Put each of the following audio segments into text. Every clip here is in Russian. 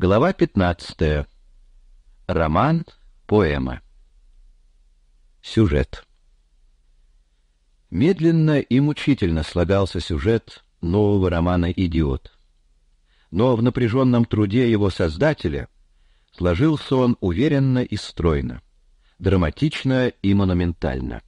Глава 15. Роман, поэма. Сюжет. Медленно и мучительно слагался сюжет нового романа Идиот. Но в напряженном труде его создателя сложился он уверенно и стройно, драматично и монументально.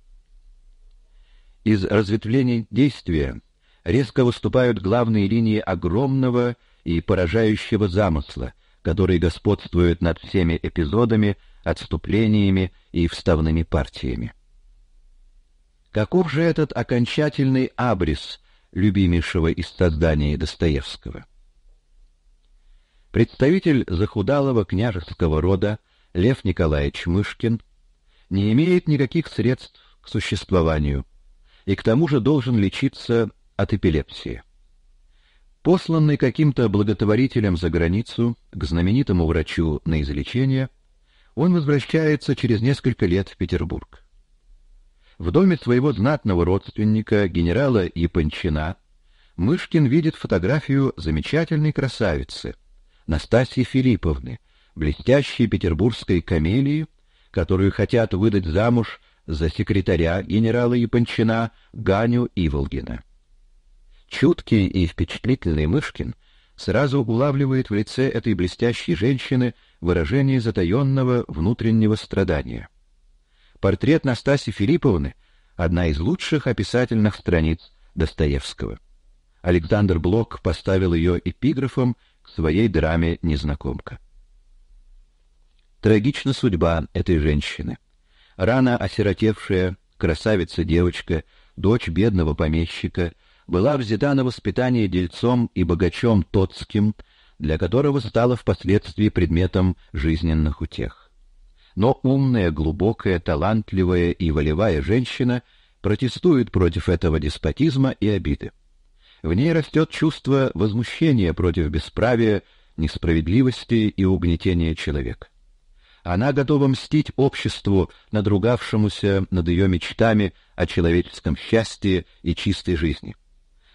Из разветвлений действия резко выступают главные линии огромного и поражающего замысла, который господствует над всеми эпизодами, отступлениями и вставными партиями. Каков же этот окончательный абрис любимейшего из созданий Достоевского? Представитель захудалого княжеского рода Лев Николаевич Мышкин не имеет никаких средств к существованию и к тому же должен лечиться от эпилепсии. Посланный каким-то благотворителем за границу к знаменитому врачу на излечение, он возвращается через несколько лет в Петербург. В доме своего знатного родственника, генерала Япончина, Мышкин видит фотографию замечательной красавицы, Настасьи Филипповны, блестящей петербургской камелии, которую хотят выдать замуж за секретаря генерала Япончина Ганю Иволгина. Чуткий и впечатлительный Мышкин сразу улавливает в лице этой блестящей женщины выражение затаенного внутреннего страдания. Портрет Настаси Филипповны — одна из лучших описательных страниц Достоевского. Александр Блок поставил ее эпиграфом к своей драме «Незнакомка». Трагична судьба этой женщины. Рано осиротевшая красавица-девочка, дочь бедного помещика — была взята на воспитание дельцом и богачом Тотским, для которого стала впоследствии предметом жизненных утех. Но умная, глубокая, талантливая и волевая женщина протестует против этого деспотизма и обиды. В ней растет чувство возмущения против бесправия, несправедливости и угнетения человека. Она готова мстить обществу, надругавшемуся над ее мечтами о человеческом счастье и чистой жизни.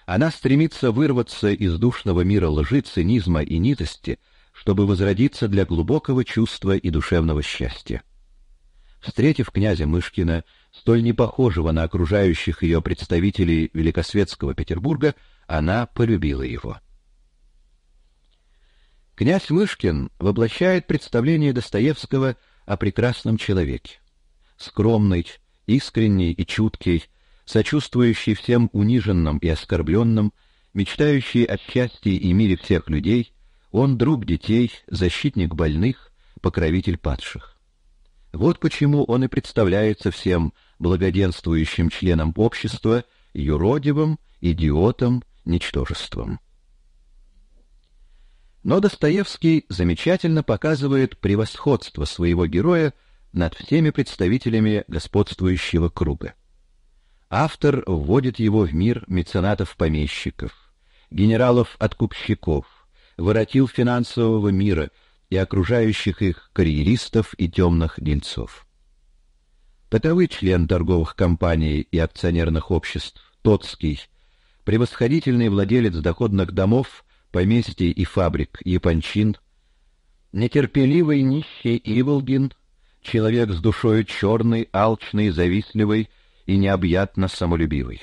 Она стремится вырваться из душного мира лжи, цинизма и нитости, чтобы возродиться для глубокого чувства и душевного счастья. Встретив князя Мышкина, столь непохожего на окружающих ее представителей великосветского Петербурга, она полюбила его. Князь Мышкин воплощает представление Достоевского о прекрасном человеке. Скромный, искренний и чуткий, сочувствующий всем униженным и оскорбленным, мечтающий о счастье и мире всех людей, он друг детей, защитник больных, покровитель падших. Вот почему он и представляется всем благоденствующим членам общества юродивым, идиотом, ничтожеством. Но Достоевский замечательно показывает превосходство своего героя над всеми представителями господствующего круга автор вводит его в мир меценатов-помещиков, генералов-откупщиков, воротил финансового мира и окружающих их карьеристов и темных дельцов. Бытовой член торговых компаний и акционерных обществ Тоцкий, превосходительный владелец доходных домов, поместий и фабрик Япончин, нетерпеливый нищий Иволгин, человек с душою черный, алчный, завистливый и необъятно самолюбивый.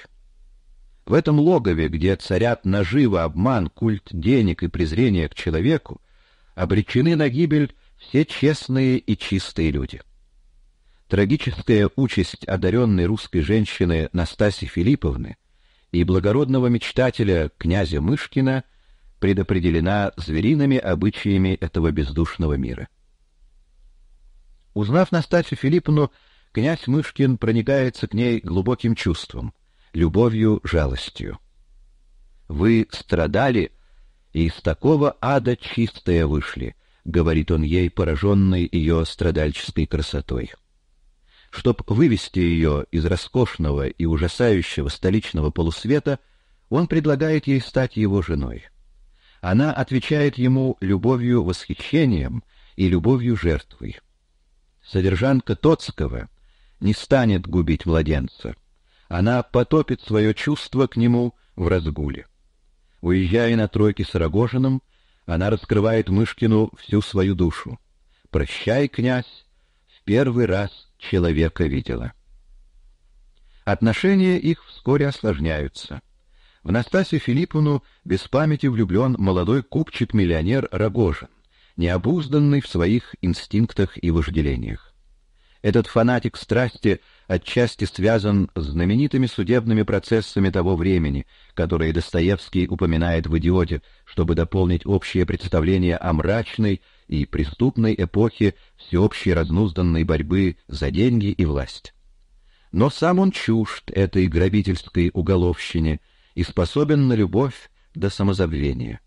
В этом логове, где царят наживо, обман, культ денег и презрение к человеку, обречены на гибель все честные и чистые люди. Трагическая участь одаренной русской женщины Настаси Филипповны и благородного мечтателя князя Мышкина предопределена звериными обычаями этого бездушного мира. Узнав Настасью Филипповну князь Мышкин проникается к ней глубоким чувством, любовью, жалостью. Вы страдали и из такого ада чистые вышли, говорит он ей, пораженный ее страдальческой красотой. Чтоб вывести ее из роскошного и ужасающего столичного полусвета, он предлагает ей стать его женой. Она отвечает ему любовью, восхищением и любовью жертвой. Содержанка Тоцкого не станет губить младенца. Она потопит свое чувство к нему в разгуле. Уезжая на тройке с Рогожиным, она раскрывает Мышкину всю свою душу. «Прощай, князь, в первый раз человека видела». Отношения их вскоре осложняются. В Настасью Филипповну без памяти влюблен молодой купчик-миллионер Рогожин, необузданный в своих инстинктах и вожделениях. Этот фанатик страсти отчасти связан с знаменитыми судебными процессами того времени, которые Достоевский упоминает в «Идиоте», чтобы дополнить общее представление о мрачной и преступной эпохе всеобщей разнузданной борьбы за деньги и власть. Но сам он чужд этой грабительской уголовщине и способен на любовь до самозабвения.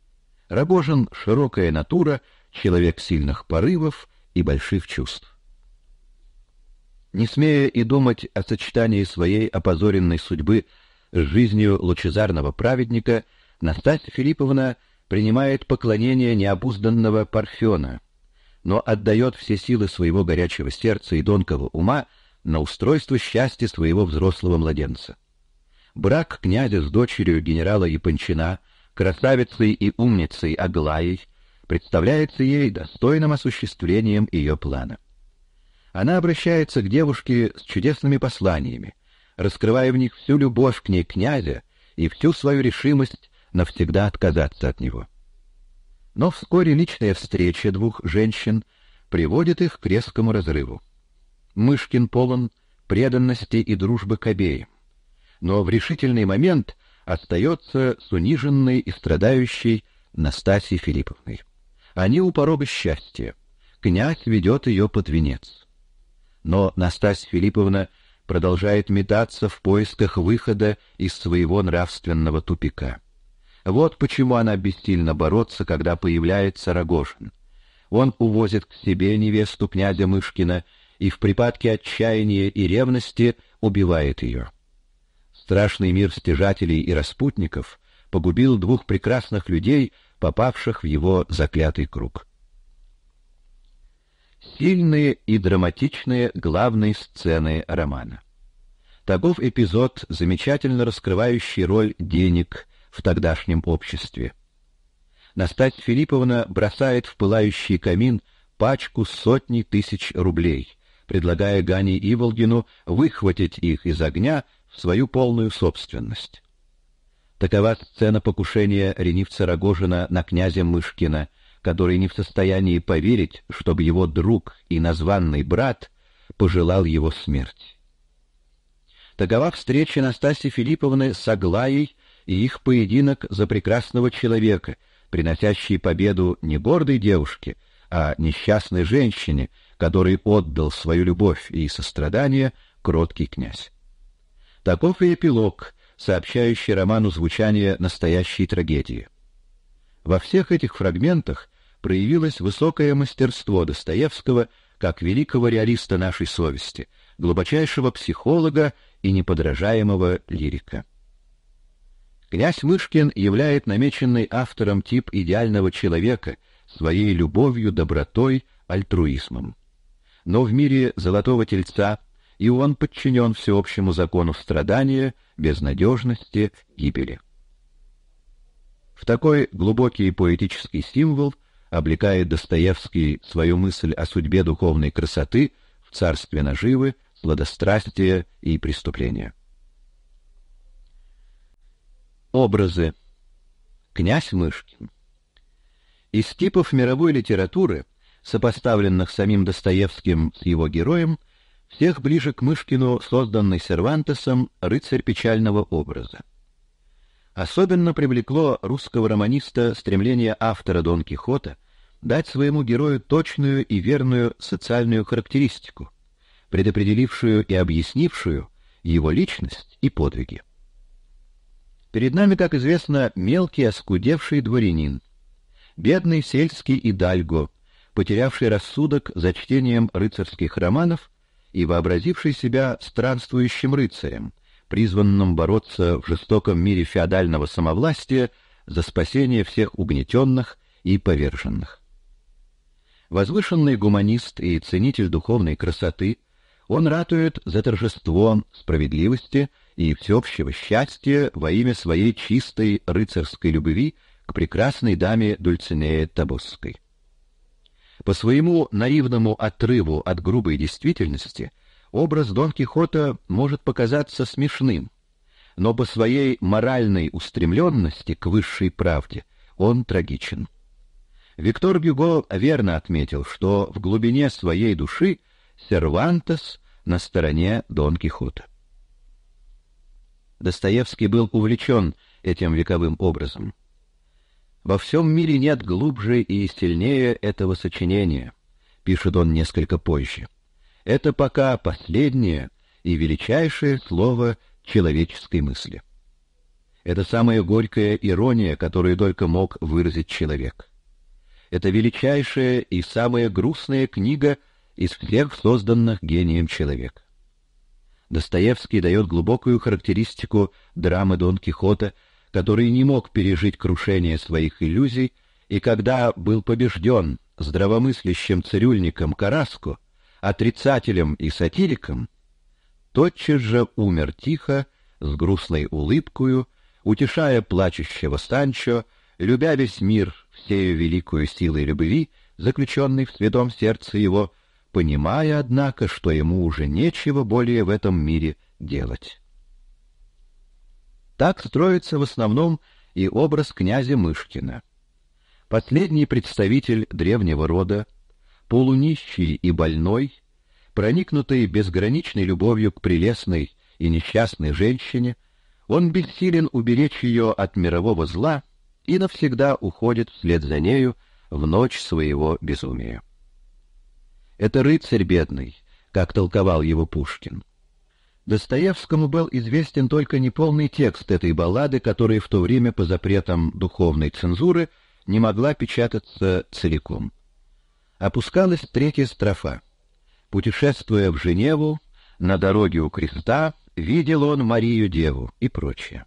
Рогожин — широкая натура, человек сильных порывов и больших чувств. Не смея и думать о сочетании своей опозоренной судьбы с жизнью лучезарного праведника, Настасья Филипповна принимает поклонение необузданного Парфена, но отдает все силы своего горячего сердца и тонкого ума на устройство счастья своего взрослого младенца. Брак князя с дочерью генерала Япончина, красавицей и умницей Аглаей, представляется ей достойным осуществлением ее плана она обращается к девушке с чудесными посланиями, раскрывая в них всю любовь к ней князя и всю свою решимость навсегда отказаться от него. Но вскоре личная встреча двух женщин приводит их к резкому разрыву. Мышкин полон преданности и дружбы к обеим, но в решительный момент остается с униженной и страдающей Настасьей Филипповной. Они у порога счастья. Князь ведет ее под венец но Настасья Филипповна продолжает метаться в поисках выхода из своего нравственного тупика. Вот почему она бессильно бороться, когда появляется Рогожин. Он увозит к себе невесту князя Мышкина и в припадке отчаяния и ревности убивает ее. Страшный мир стяжателей и распутников погубил двух прекрасных людей, попавших в его заклятый круг сильные и драматичные главные сцены романа. Таков эпизод, замечательно раскрывающий роль денег в тогдашнем обществе. Настать Филипповна бросает в пылающий камин пачку сотни тысяч рублей, предлагая Гане Иволгину выхватить их из огня в свою полную собственность. Такова сцена покушения ренивца Рогожина на князя Мышкина — который не в состоянии поверить, чтобы его друг и названный брат пожелал его смерти. Такова встреча Настасьи Филипповны с Аглаей и их поединок за прекрасного человека, приносящий победу не гордой девушке, а несчастной женщине, которой отдал свою любовь и сострадание кроткий князь. Таков и эпилог, сообщающий роману звучание настоящей трагедии. Во всех этих фрагментах проявилось высокое мастерство Достоевского как великого реалиста нашей совести, глубочайшего психолога и неподражаемого лирика. Князь Мышкин являет намеченный автором тип идеального человека своей любовью, добротой, альтруизмом. Но в мире Золотого Тельца и он подчинен всеобщему закону страдания, безнадежности, гибели. В такой глубокий поэтический символ – облекает Достоевский свою мысль о судьбе духовной красоты в царстве наживы, сладострастия и преступления. Образы. Князь Мышкин. Из типов мировой литературы, сопоставленных самим Достоевским с его героем, всех ближе к Мышкину, созданный Сервантесом, рыцарь печального образа. Особенно привлекло русского романиста стремление автора Дон Кихота дать своему герою точную и верную социальную характеристику, предопределившую и объяснившую его личность и подвиги. Перед нами, как известно, мелкий оскудевший дворянин, бедный сельский идальго, потерявший рассудок за чтением рыцарских романов и вообразивший себя странствующим рыцарем — призванном бороться в жестоком мире феодального самовластия за спасение всех угнетенных и поверженных. Возвышенный гуманист и ценитель духовной красоты, он ратует за торжество справедливости и всеобщего счастья во имя своей чистой рыцарской любви к прекрасной даме Дульцинее Табосской. По своему наивному отрыву от грубой действительности – Образ Дон Кихота может показаться смешным, но по своей моральной устремленности к высшей правде он трагичен. Виктор Гюго верно отметил, что в глубине своей души Сервантес на стороне Дон Кихота. Достоевский был увлечен этим вековым образом. Во всем мире нет глубже и сильнее этого сочинения, пишет он несколько позже. Это пока последнее и величайшее слово человеческой мысли. Это самая горькая ирония, которую только мог выразить человек. Это величайшая и самая грустная книга из всех созданных гением человек. Достоевский дает глубокую характеристику драмы Дон Кихота, который не мог пережить крушение своих иллюзий, и когда был побежден здравомыслящим цирюльником Караско, отрицателем и сатириком, тотчас же умер тихо, с грустной улыбкою, утешая плачущего Санчо, любя весь мир всею великую силой любви, заключенной в святом сердце его, понимая, однако, что ему уже нечего более в этом мире делать. Так строится в основном и образ князя Мышкина. Последний представитель древнего рода, полунищий и больной, проникнутый безграничной любовью к прелестной и несчастной женщине, он бессилен уберечь ее от мирового зла и навсегда уходит вслед за нею в ночь своего безумия. Это рыцарь бедный, как толковал его Пушкин. Достоевскому был известен только неполный текст этой баллады, который в то время по запретам духовной цензуры не могла печататься целиком опускалась третья строфа. Путешествуя в Женеву, на дороге у креста, видел он Марию Деву и прочее.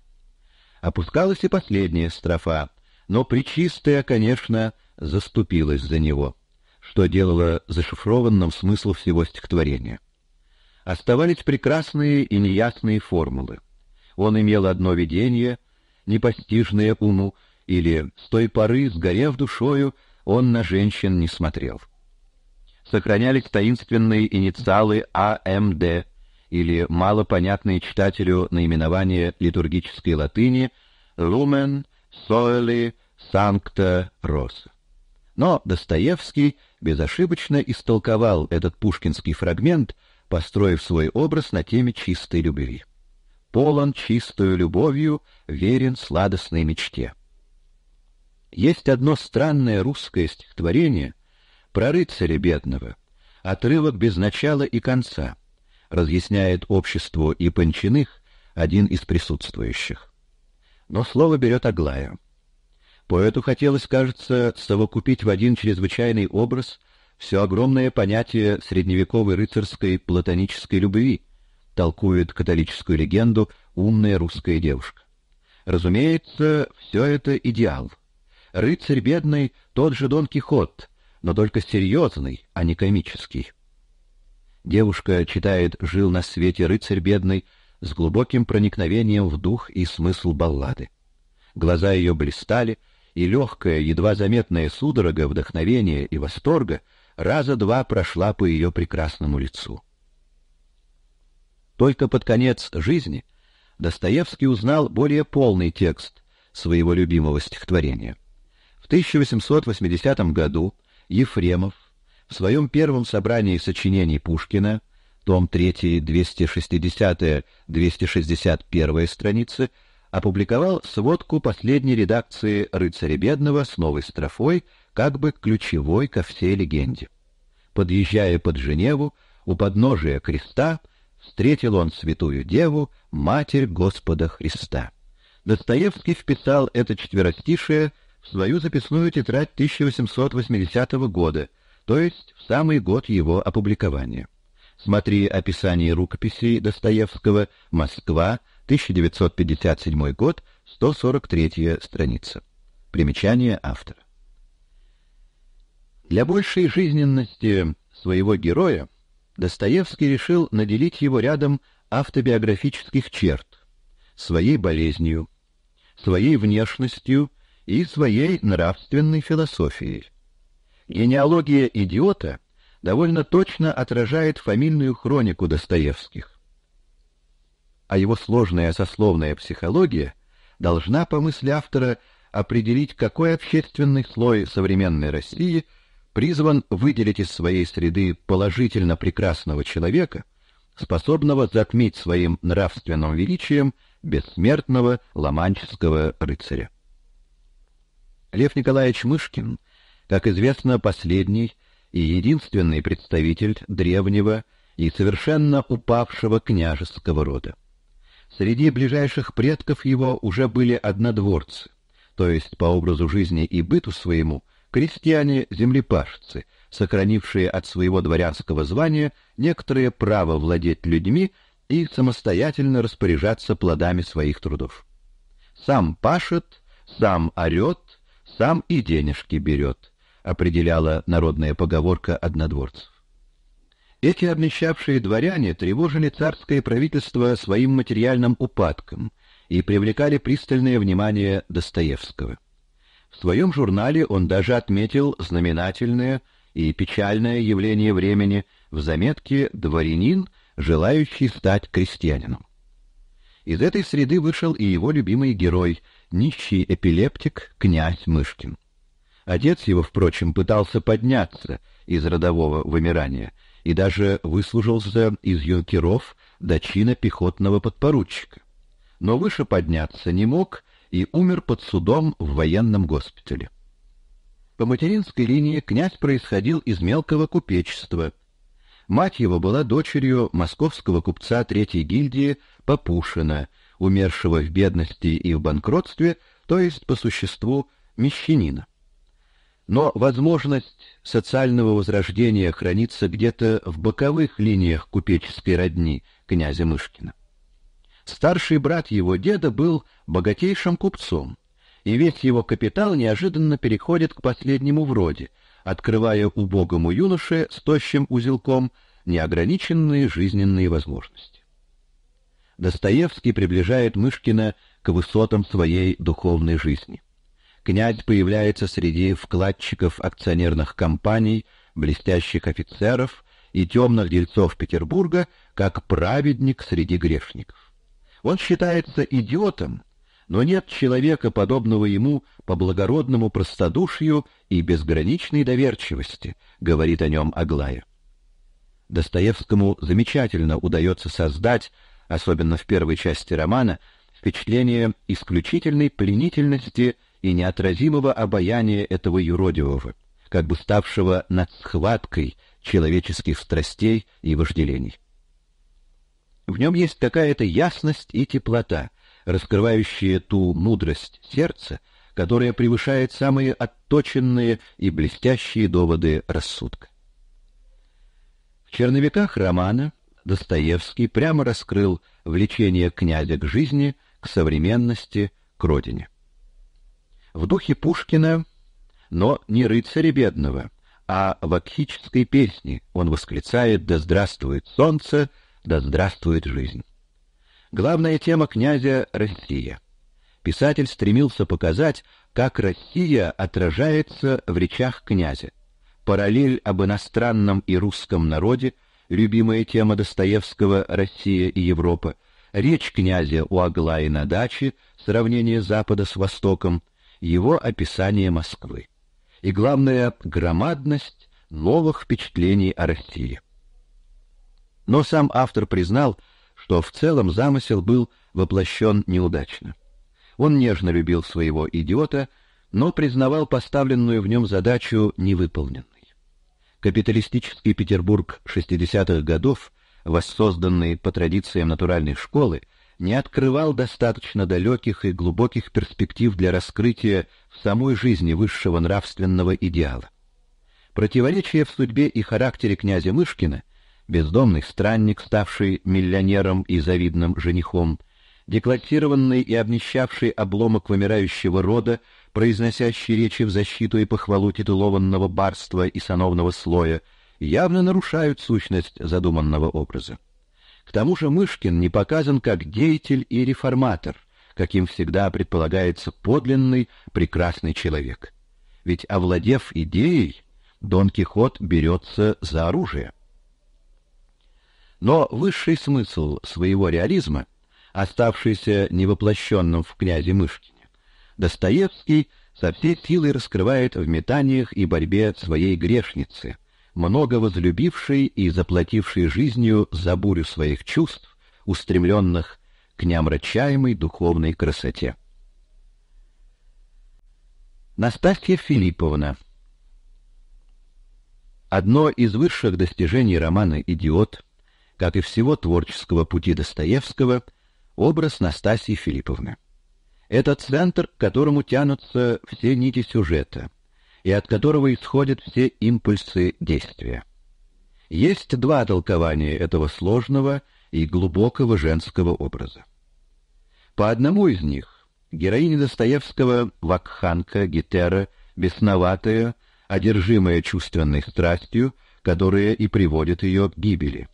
Опускалась и последняя строфа, но Пречистая, конечно, заступилась за него, что делало зашифрованным смысл всего стихотворения. Оставались прекрасные и неясные формулы. Он имел одно видение, непостижное уму, или «с той поры, сгорев душою, он на женщин не смотрел. Сохранялись таинственные инициалы АМД или малопонятные читателю наименования литургической латыни «Lumen Soeli Sancta Rosa». Но Достоевский безошибочно истолковал этот пушкинский фрагмент, построив свой образ на теме чистой любви. «Полон чистою любовью, верен сладостной мечте». Есть одно странное русское стихотворение про рыцаря бедного, отрывок без начала и конца, разъясняет обществу и Панчиных один из присутствующих. Но слово берет Аглая. Поэту хотелось, кажется, совокупить в один чрезвычайный образ все огромное понятие средневековой рыцарской платонической любви, толкует католическую легенду умная русская девушка. Разумеется, все это идеал — Рыцарь бедный тот же Дон Кихот, но только серьезный, а не комический. Девушка читает «Жил на свете рыцарь бедный» с глубоким проникновением в дух и смысл баллады. Глаза ее блистали, и легкая, едва заметная судорога вдохновения и восторга раза два прошла по ее прекрасному лицу. Только под конец жизни Достоевский узнал более полный текст своего любимого стихотворения — 1880 году Ефремов в своем первом собрании сочинений Пушкина, том 3, 260-261 страницы, опубликовал сводку последней редакции «Рыцаря бедного» с новой строфой, как бы ключевой ко всей легенде. Подъезжая под Женеву, у подножия креста, встретил он святую деву, Матерь Господа Христа. Достоевский вписал это четверостишее свою записную тетрадь 1880 года, то есть в самый год его опубликования. Смотри описание рукописи Достоевского «Москва», 1957 год, 143 страница. Примечание автора. Для большей жизненности своего героя Достоевский решил наделить его рядом автобиографических черт, своей болезнью, своей внешностью и своей нравственной философией. Генеалогия идиота довольно точно отражает фамильную хронику Достоевских. А его сложная сословная психология должна, по мысли автора, определить, какой общественный слой современной России призван выделить из своей среды положительно прекрасного человека, способного затмить своим нравственным величием бессмертного ломанческого рыцаря. Лев Николаевич Мышкин, как известно, последний и единственный представитель древнего и совершенно упавшего княжеского рода. Среди ближайших предков его уже были однодворцы, то есть по образу жизни и быту своему крестьяне-землепашцы, сохранившие от своего дворянского звания некоторое право владеть людьми и самостоятельно распоряжаться плодами своих трудов. Сам пашет, сам орет, сам и денежки берет, определяла народная поговорка однодворцев. Эти обнищавшие дворяне тревожили царское правительство своим материальным упадком и привлекали пристальное внимание Достоевского. В своем журнале он даже отметил знаменательное и печальное явление времени в заметке «Дворянин, желающий стать крестьянином». Из этой среды вышел и его любимый герой – нищий эпилептик князь Мышкин. Отец его, впрочем, пытался подняться из родового вымирания и даже выслужился из юнкеров до чина пехотного подпоручика. Но выше подняться не мог и умер под судом в военном госпитале. По материнской линии князь происходил из мелкого купечества. Мать его была дочерью московского купца третьей гильдии Попушина умершего в бедности и в банкротстве, то есть по существу мещанина. Но возможность социального возрождения хранится где-то в боковых линиях купеческой родни князя Мышкина. Старший брат его деда был богатейшим купцом, и весь его капитал неожиданно переходит к последнему вроде, открывая убогому юноше с тощим узелком неограниченные жизненные возможности. Достоевский приближает Мышкина к высотам своей духовной жизни. Князь появляется среди вкладчиков акционерных компаний, блестящих офицеров и темных дельцов Петербурга как праведник среди грешников. Он считается идиотом, но нет человека, подобного ему по благородному простодушию и безграничной доверчивости, говорит о нем Аглая. Достоевскому замечательно удается создать особенно в первой части романа, впечатление исключительной пленительности и неотразимого обаяния этого юродивого, как бы ставшего над схваткой человеческих страстей и вожделений. В нем есть какая-то ясность и теплота, раскрывающая ту мудрость сердца, которая превышает самые отточенные и блестящие доводы рассудка. В черновиках романа Достоевский прямо раскрыл влечение князя к жизни, к современности, к родине. В духе Пушкина, но не рыцаря бедного, а в вакхической песне он восклицает «Да здравствует солнце, да здравствует жизнь». Главная тема князя — Россия. Писатель стремился показать, как Россия отражается в речах князя. Параллель об иностранном и русском народе — любимая тема Достоевского «Россия и Европа», речь князя у Аглаи на даче, сравнение Запада с Востоком, его описание Москвы. И главное, громадность новых впечатлений о России. Но сам автор признал, что в целом замысел был воплощен неудачно. Он нежно любил своего идиота, но признавал поставленную в нем задачу невыполненной. Капиталистический Петербург 60-х годов, воссозданный по традициям натуральной школы, не открывал достаточно далеких и глубоких перспектив для раскрытия в самой жизни высшего нравственного идеала. Противоречие в судьбе и характере князя Мышкина, бездомный странник, ставший миллионером и завидным женихом, деклассированный и обнищавший обломок вымирающего рода, произносящий речи в защиту и похвалу титулованного барства и сановного слоя, явно нарушают сущность задуманного образа. К тому же Мышкин не показан как деятель и реформатор, каким всегда предполагается подлинный прекрасный человек. Ведь овладев идеей, Дон Кихот берется за оружие. Но высший смысл своего реализма, оставшийся невоплощенным в князе Мышкине, Достоевский со всей силой раскрывает в метаниях и борьбе своей грешницы, много возлюбившей и заплатившей жизнью за бурю своих чувств, устремленных к неомрачаемой духовной красоте. Настасья Филипповна Одно из высших достижений романа «Идиот», как и всего творческого пути Достоевского, образ Настасьи Филипповны. Это центр, к которому тянутся все нити сюжета и от которого исходят все импульсы действия. Есть два толкования этого сложного и глубокого женского образа. По одному из них героиня Достоевского Вакханка Гетера бесноватая, одержимая чувственной страстью, которая и приводит ее к гибели.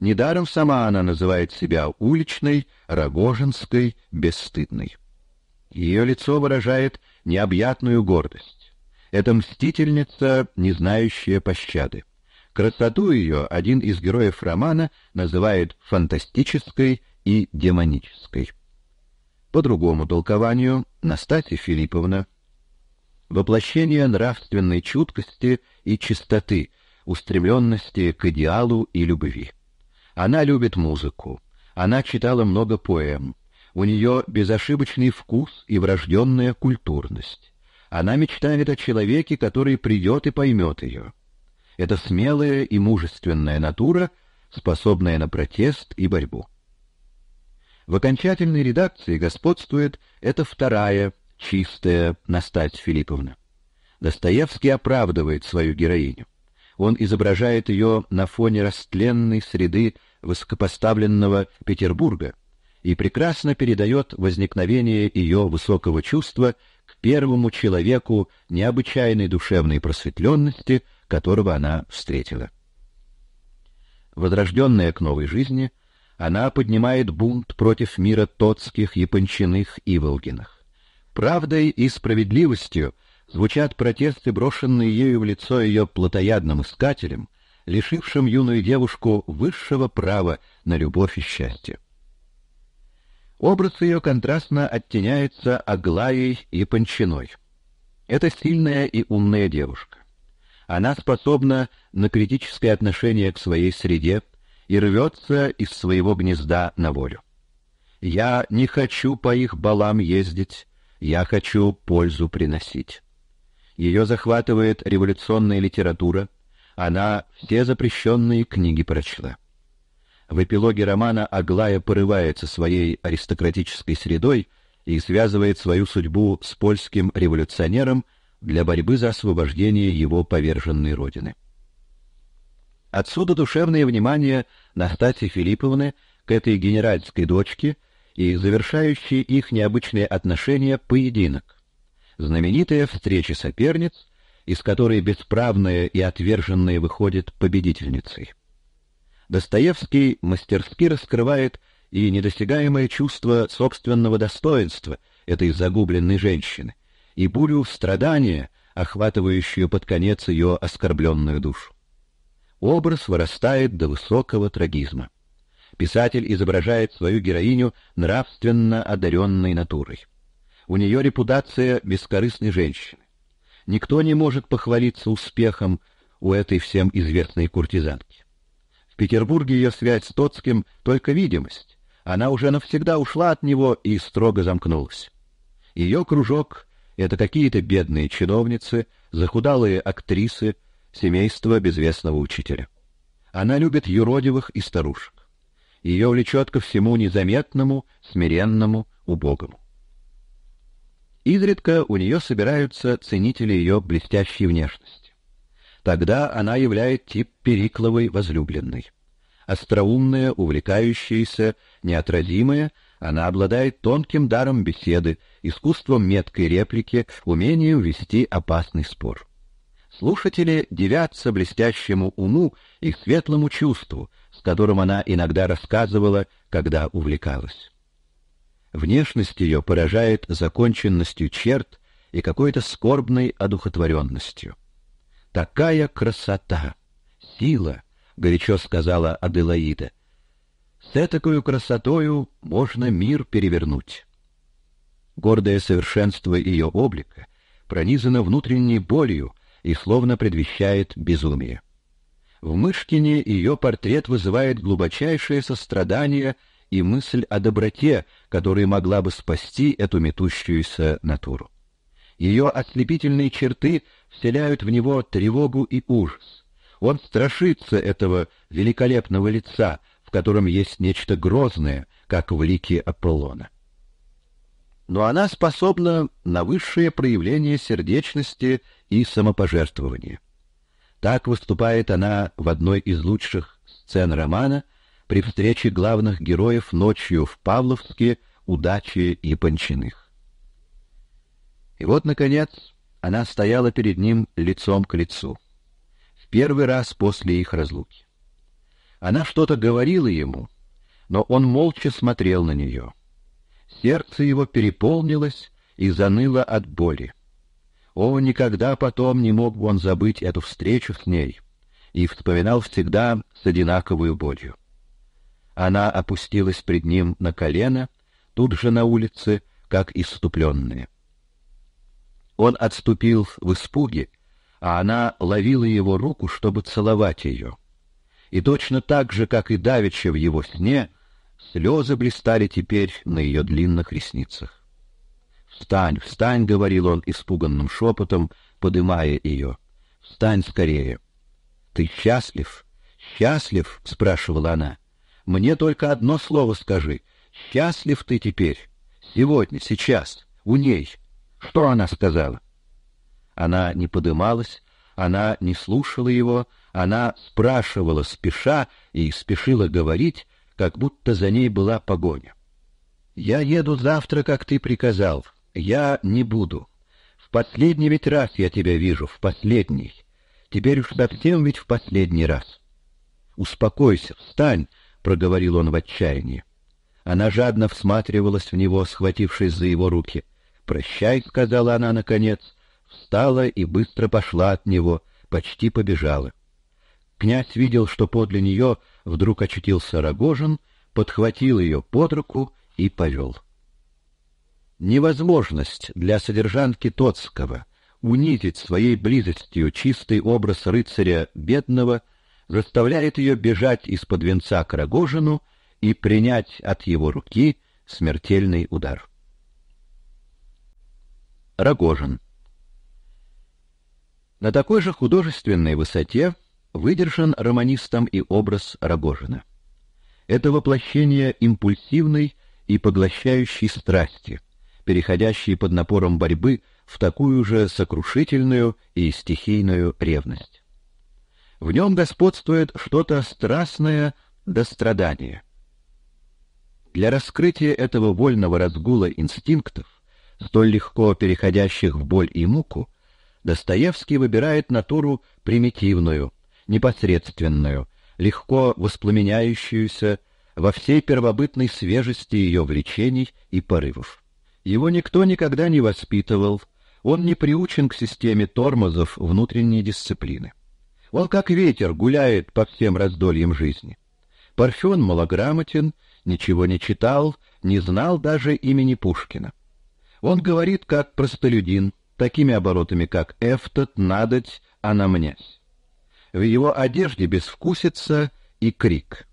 Недаром сама она называет себя уличной, рогожинской, бесстыдной. Ее лицо выражает необъятную гордость. Это мстительница, не знающая пощады. Красоту ее один из героев романа называет фантастической и демонической. По другому толкованию, Настасья Филипповна воплощение нравственной чуткости и чистоты, устремленности к идеалу и любви. Она любит музыку. Она читала много поэм. У нее безошибочный вкус и врожденная культурность. Она мечтает о человеке, который придет и поймет ее. Это смелая и мужественная натура, способная на протест и борьбу. В окончательной редакции господствует эта вторая, чистая Настась Филипповна. Достоевский оправдывает свою героиню. Он изображает ее на фоне растленной среды высокопоставленного Петербурга, и прекрасно передает возникновение ее высокого чувства к первому человеку необычайной душевной просветленности, которого она встретила. Возрожденная к новой жизни, она поднимает бунт против мира Тоцких, Япончиных и Волгиных. Правдой и справедливостью звучат протесты, брошенные ею в лицо ее плотоядным искателям, лишившим юную девушку высшего права на любовь и счастье. Образ ее контрастно оттеняется Аглаей и Панчиной. Это сильная и умная девушка. Она способна на критическое отношение к своей среде и рвется из своего гнезда на волю. Я не хочу по их балам ездить, я хочу пользу приносить. Ее захватывает революционная литература, она все запрещенные книги прочла. В эпилоге романа Аглая порывается своей аристократической средой и связывает свою судьбу с польским революционером для борьбы за освобождение его поверженной родины. Отсюда душевное внимание Настасьи Филипповны к этой генеральской дочке и завершающий их необычные отношения поединок. Знаменитая встреча соперниц, из которой бесправная и отверженная выходит победительницей. Достоевский мастерски раскрывает и недостижимое чувство собственного достоинства этой загубленной женщины, и бурю страдания, охватывающую под конец ее оскорбленную душу. Образ вырастает до высокого трагизма. Писатель изображает свою героиню нравственно одаренной натурой. У нее репутация бескорыстной женщины. Никто не может похвалиться успехом у этой всем известной куртизанки. Петербурге ее связь с Тоцким только видимость. Она уже навсегда ушла от него и строго замкнулась. Ее кружок это какие-то бедные чиновницы, захудалые актрисы, семейство безвестного учителя. Она любит юродивых и старушек. Ее влечет ко всему незаметному, смиренному, убогому. Изредка у нее собираются ценители ее блестящей внешности. Тогда она являет тип Перикловой возлюбленной. Остроумная, увлекающаяся, неотразимая, она обладает тонким даром беседы, искусством меткой реплики, умением вести опасный спор. Слушатели девятся блестящему уму и светлому чувству, с которым она иногда рассказывала, когда увлекалась. Внешность ее поражает законченностью черт и какой-то скорбной одухотворенностью. Такая красота, сила, горячо сказала Аделаида. С этакою красотою можно мир перевернуть. Гордое совершенство ее облика пронизано внутренней болью и словно предвещает безумие. В Мышкине ее портрет вызывает глубочайшее сострадание и мысль о доброте, которая могла бы спасти эту метущуюся натуру. Ее отлепительные черты вселяют в него тревогу и ужас. Он страшится этого великолепного лица, в котором есть нечто грозное, как в лике Аполлона. Но она способна на высшее проявление сердечности и самопожертвования. Так выступает она в одной из лучших сцен романа при встрече главных героев ночью в Павловске «Удачи Япончиных». И вот, наконец, она стояла перед ним лицом к лицу. В первый раз после их разлуки. Она что-то говорила ему, но он молча смотрел на нее. Сердце его переполнилось и заныло от боли. О, никогда потом не мог бы он забыть эту встречу с ней, и вспоминал всегда с одинаковой болью. Она опустилась пред ним на колено, тут же на улице, как исступленные. Он отступил в испуге, а она ловила его руку, чтобы целовать ее. И точно так же, как и давеча в его сне, слезы блистали теперь на ее длинных ресницах. «Встань, встань!» — говорил он испуганным шепотом, поднимая ее. «Встань скорее!» «Ты счастлив?» «Счастлив?» — спрашивала она. «Мне только одно слово скажи. Счастлив ты теперь? Сегодня, сейчас, у ней, что она сказала? Она не подымалась, она не слушала его, она спрашивала спеша и спешила говорить, как будто за ней была погоня. Я еду завтра, как ты приказал. Я не буду. В последний ведь раз я тебя вижу, в последний. Теперь уж совсем ведь в последний раз. Успокойся, встань, проговорил он в отчаянии. Она жадно всматривалась в него, схватившись за его руки. «Прощай», — сказала она наконец, встала и быстро пошла от него, почти побежала. Князь видел, что подле нее вдруг очутился Рогожин, подхватил ее под руку и повел. Невозможность для содержанки Тоцкого унизить своей близостью чистый образ рыцаря бедного заставляет ее бежать из-под венца к Рогожину и принять от его руки смертельный удар. Рогожин. На такой же художественной высоте выдержан романистом и образ Рогожина. Это воплощение импульсивной и поглощающей страсти, переходящей под напором борьбы в такую же сокрушительную и стихийную ревность. В нем господствует что-то страстное до страдания. Для раскрытия этого вольного разгула инстинктов столь легко переходящих в боль и муку, Достоевский выбирает натуру примитивную, непосредственную, легко воспламеняющуюся во всей первобытной свежести ее влечений и порывов. Его никто никогда не воспитывал, он не приучен к системе тормозов внутренней дисциплины. Он как ветер гуляет по всем раздольям жизни. Парфен малограмотен, ничего не читал, не знал даже имени Пушкина. Он говорит как простолюдин, такими оборотами, как «эфтот», «надоть», «анамнязь». В его одежде безвкусица и крик.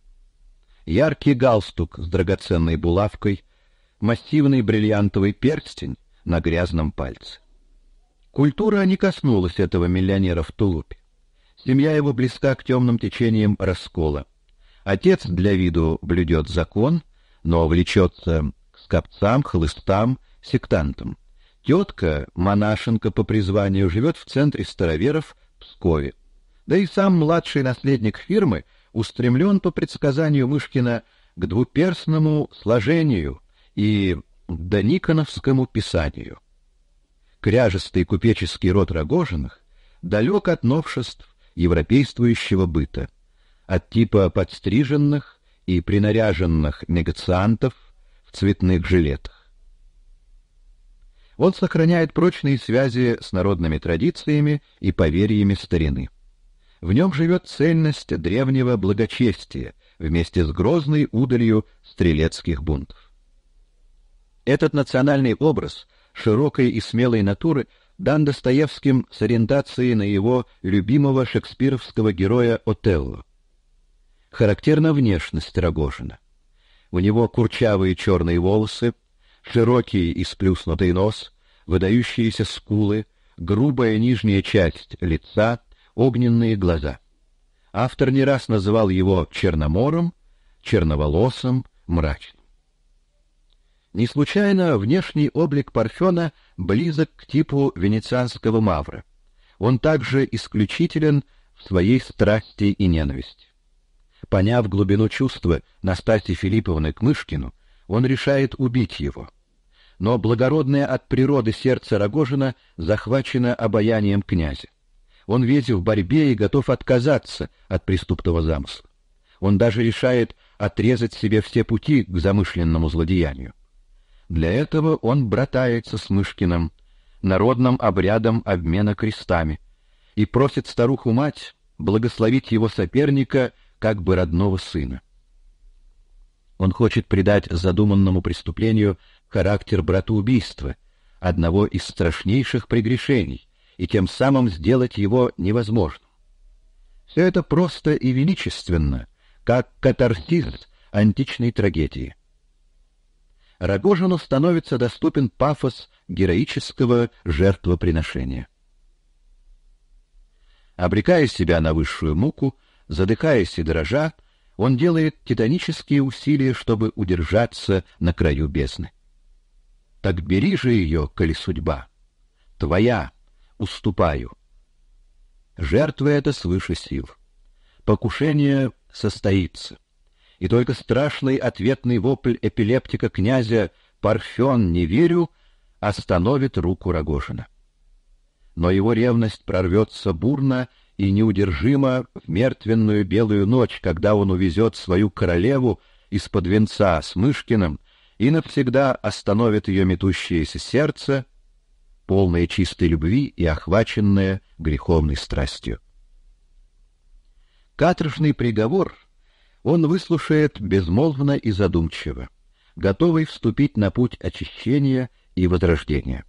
Яркий галстук с драгоценной булавкой, массивный бриллиантовый перстень на грязном пальце. Культура не коснулась этого миллионера в тулупе. Семья его близка к темным течениям раскола. Отец для виду блюдет закон, но влечется к скопцам, хлыстам, сектантом. Тетка, монашенка по призванию, живет в центре староверов Пскове. Да и сам младший наследник фирмы устремлен по предсказанию Мышкина к двуперстному сложению и дониконовскому писанию. Кряжестый купеческий род Рогожиных далек от новшеств европействующего быта, от типа подстриженных и принаряженных негациантов в цветных жилетах. Он сохраняет прочные связи с народными традициями и поверьями старины. В нем живет цельность древнего благочестия вместе с грозной удалью стрелецких бунтов. Этот национальный образ широкой и смелой натуры дан Достоевским с ориентацией на его любимого шекспировского героя Отелло. Характерна внешность Рогожина. У него курчавые черные волосы, широкий и сплюснутый нос, выдающиеся скулы, грубая нижняя часть лица, огненные глаза. Автор не раз называл его черномором, черноволосым, мрачным. Не случайно внешний облик Парфена близок к типу венецианского мавра. Он также исключителен в своей страсти и ненависти. Поняв глубину чувства Настасьи Филипповны к Мышкину, он решает убить его но благородное от природы сердце Рогожина захвачено обаянием князя. Он весь в борьбе и готов отказаться от преступного замысла. Он даже решает отрезать себе все пути к замышленному злодеянию. Для этого он братается с Мышкиным народным обрядом обмена крестами и просит старуху-мать благословить его соперника как бы родного сына. Он хочет придать задуманному преступлению характер братоубийства, одного из страшнейших прегрешений, и тем самым сделать его невозможным. Все это просто и величественно, как катарсис античной трагедии. Рогожину становится доступен пафос героического жертвоприношения. Обрекая себя на высшую муку, задыхаясь и дрожа, он делает титанические усилия, чтобы удержаться на краю бездны. Так бери же ее, коли судьба твоя, уступаю. Жертва это свыше сил. Покушение состоится. И только страшный ответный вопль эпилептика князя Парфён не верю, остановит руку Рогожина. Но его ревность прорвётся бурно и неудержимо в мертвенную белую ночь, когда он увезёт свою королеву из-под венца с Мышкиным и навсегда остановит ее метущееся сердце, полное чистой любви и охваченное греховной страстью. Каторжный приговор он выслушает безмолвно и задумчиво, готовый вступить на путь очищения и возрождения.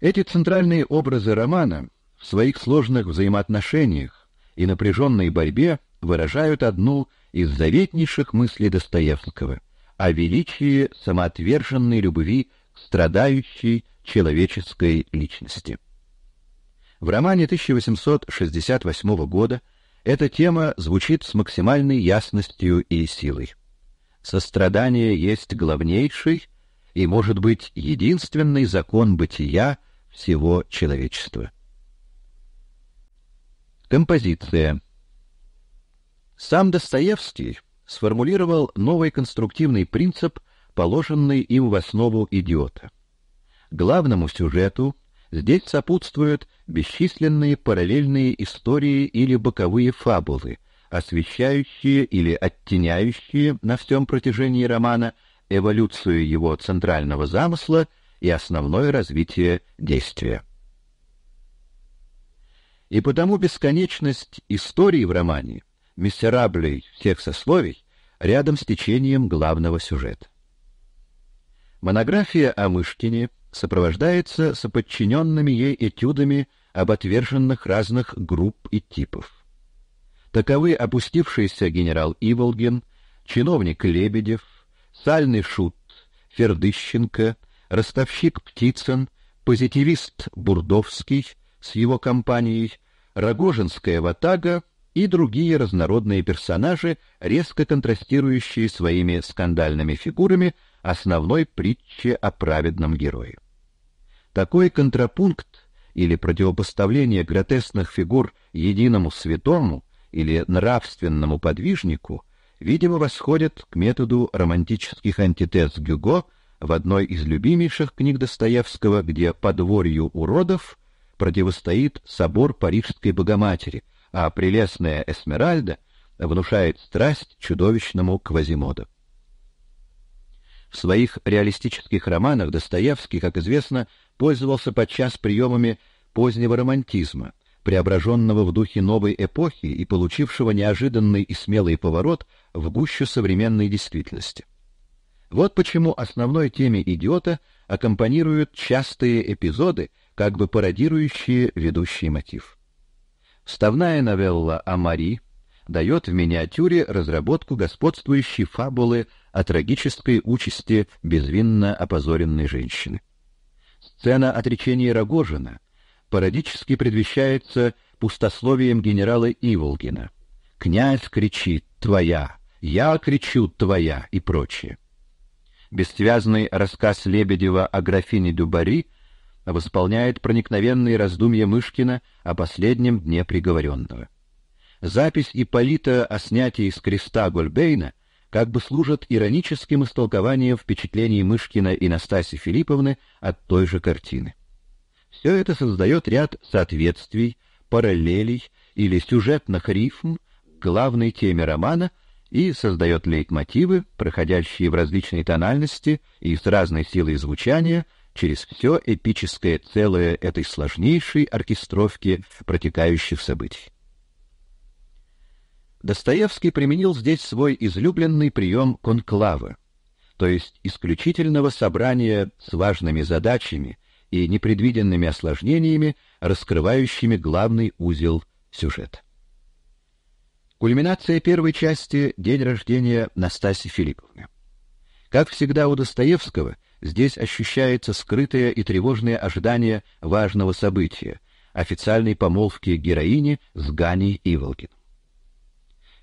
Эти центральные образы романа в своих сложных взаимоотношениях и напряженной борьбе выражают одну из заветнейших мыслей Достоевского о величии самоотверженной любви к страдающей человеческой личности. В романе 1868 года эта тема звучит с максимальной ясностью и силой. Сострадание есть главнейший и, может быть, единственный закон бытия всего человечества. Композиция сам Достоевский сформулировал новый конструктивный принцип, положенный им в основу идиота. Главному сюжету здесь сопутствуют бесчисленные параллельные истории или боковые фабулы, освещающие или оттеняющие на всем протяжении романа эволюцию его центрального замысла и основное развитие действия. И потому бесконечность истории в романе Мистераблей всех сословий рядом с течением главного сюжета. Монография о Мышкине сопровождается соподчиненными ей этюдами об отверженных разных групп и типов. Таковы опустившийся генерал Иволгин, чиновник Лебедев, сальный шут, Фердыщенко, ростовщик Птицын, позитивист Бурдовский с его компанией, Рогожинская ватага и другие разнородные персонажи, резко контрастирующие своими скандальными фигурами основной притче о праведном герое. Такой контрапункт или противопоставление гротескных фигур единому святому или нравственному подвижнику, видимо, восходит к методу романтических антитез Гюго в одной из любимейших книг Достоевского, где подворью уродов противостоит собор Парижской Богоматери – а прелестная Эсмеральда внушает страсть чудовищному Квазимодо. В своих реалистических романах Достоевский, как известно, пользовался подчас приемами позднего романтизма, преображенного в духе новой эпохи и получившего неожиданный и смелый поворот в гущу современной действительности. Вот почему основной теме идиота аккомпанируют частые эпизоды, как бы пародирующие ведущий мотив. Вставная новелла Мари дает в миниатюре разработку господствующей фабулы о трагической участи безвинно опозоренной женщины. Сцена отречения Рогожина пародически предвещается пустословием генерала Иволгина. «Князь кричит «Твоя!» «Я кричу «Твоя!» и прочее». Бессвязный рассказ Лебедева о графине Дюбари – восполняет проникновенные раздумья Мышкина о последнем дне приговоренного. Запись Ипполита о снятии с креста Гольбейна как бы служит ироническим истолкованием впечатлений Мышкина и Настаси Филипповны от той же картины. Все это создает ряд соответствий, параллелей или сюжетных рифм главной теме романа и создает лейтмотивы, проходящие в различные тональности и с разной силой звучания – через все эпическое целое этой сложнейшей оркестровки протекающих событий. Достоевский применил здесь свой излюбленный прием конклава, то есть исключительного собрания с важными задачами и непредвиденными осложнениями, раскрывающими главный узел сюжета. Кульминация первой части — день рождения Настасьи Филипповны. Как всегда у Достоевского — Здесь ощущается скрытое и тревожное ожидание важного события официальной помолвки героини с Ганей Иволгин.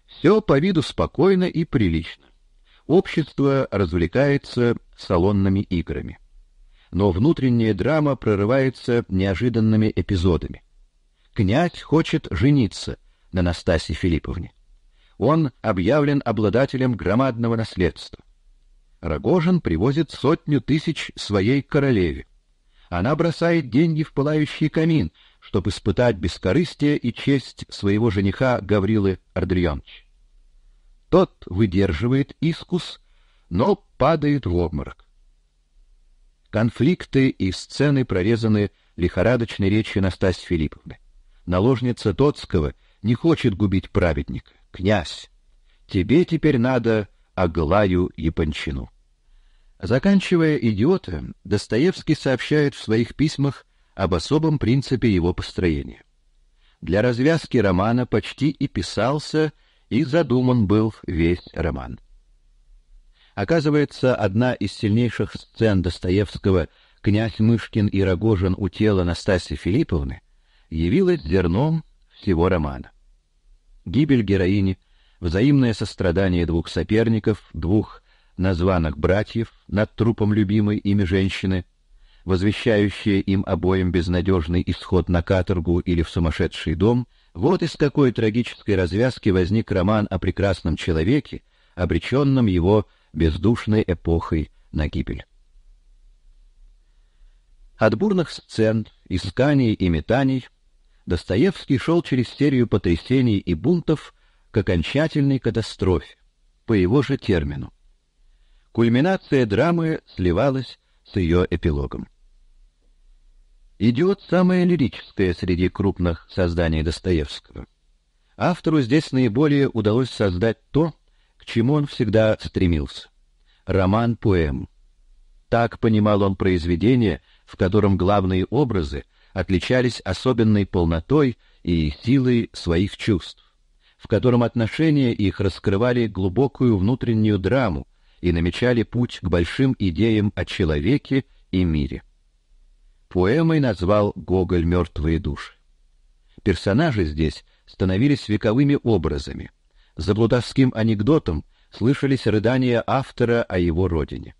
Все по виду спокойно и прилично. Общество развлекается салонными играми. Но внутренняя драма прорывается неожиданными эпизодами. Князь хочет жениться на Настасье Филипповне. Он объявлен обладателем громадного наследства. Рогожин привозит сотню тысяч своей королеве. Она бросает деньги в пылающий камин, чтобы испытать бескорыстие и честь своего жениха Гаврилы Ардриановича. Тот выдерживает искус, но падает в обморок. Конфликты и сцены прорезаны лихорадочной речью Настасьи Филипповны. Наложница Тоцкого не хочет губить праведника. Князь, тебе теперь надо Аглаю Япончину. Заканчивая идиота, Достоевский сообщает в своих письмах об особом принципе его построения. Для развязки романа почти и писался, и задуман был весь роман. Оказывается, одна из сильнейших сцен Достоевского «Князь Мышкин и Рогожин у тела Настасьи Филипповны» явилась зерном всего романа. Гибель героини, взаимное сострадание двух соперников, двух на званах братьев над трупом любимой ими женщины, возвещающие им обоим безнадежный исход на каторгу или в сумасшедший дом, вот из какой трагической развязки возник роман о прекрасном человеке, обреченном его бездушной эпохой на гибель. От бурных сцен, исканий и метаний Достоевский шел через серию потрясений и бунтов к окончательной катастрофе, по его же термину. Кульминация драмы сливалась с ее эпилогом. Идет самое лирическое среди крупных созданий Достоевского. Автору здесь наиболее удалось создать то, к чему он всегда стремился — роман-поэму. Так понимал он произведение, в котором главные образы отличались особенной полнотой и силой своих чувств, в котором отношения их раскрывали глубокую внутреннюю драму, и намечали путь к большим идеям о человеке и мире. Поэмой назвал Гоголь «Мертвые души». Персонажи здесь становились вековыми образами. За блудовским анекдотом слышались рыдания автора о его родине.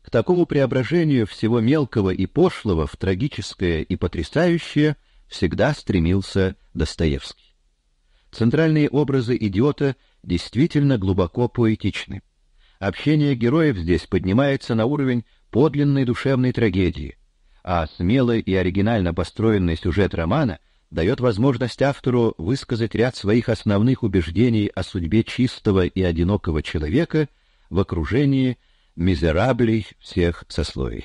К такому преображению всего мелкого и пошлого в трагическое и потрясающее всегда стремился Достоевский. Центральные образы идиота действительно глубоко поэтичны. Общение героев здесь поднимается на уровень подлинной душевной трагедии, а смелый и оригинально построенный сюжет романа дает возможность автору высказать ряд своих основных убеждений о судьбе чистого и одинокого человека в окружении мизераблей всех сословий.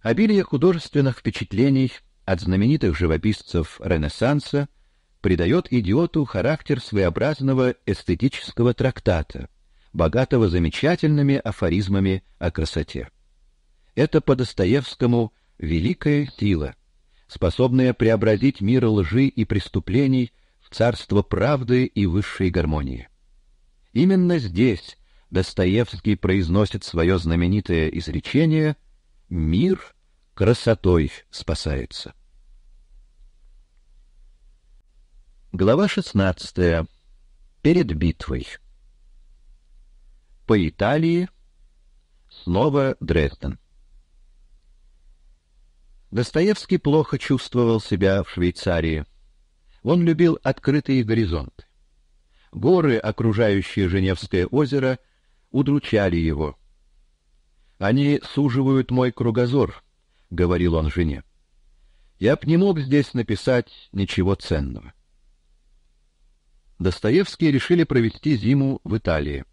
Обилие художественных впечатлений от знаменитых живописцев Ренессанса придает идиоту характер своеобразного эстетического трактата, богатого замечательными афоризмами о красоте. Это по Достоевскому великая сила, способная преобразить мир лжи и преступлений в царство правды и высшей гармонии. Именно здесь Достоевский произносит свое знаменитое изречение: "Мир красотой спасается". Глава 16. Перед битвой. По Италии. Снова Дрезден. Достоевский плохо чувствовал себя в Швейцарии. Он любил открытые горизонты. Горы, окружающие Женевское озеро, удручали его. Они суживают мой кругозор, говорил он жене. Я б не мог здесь написать ничего ценного. Достоевские решили провести зиму в Италии.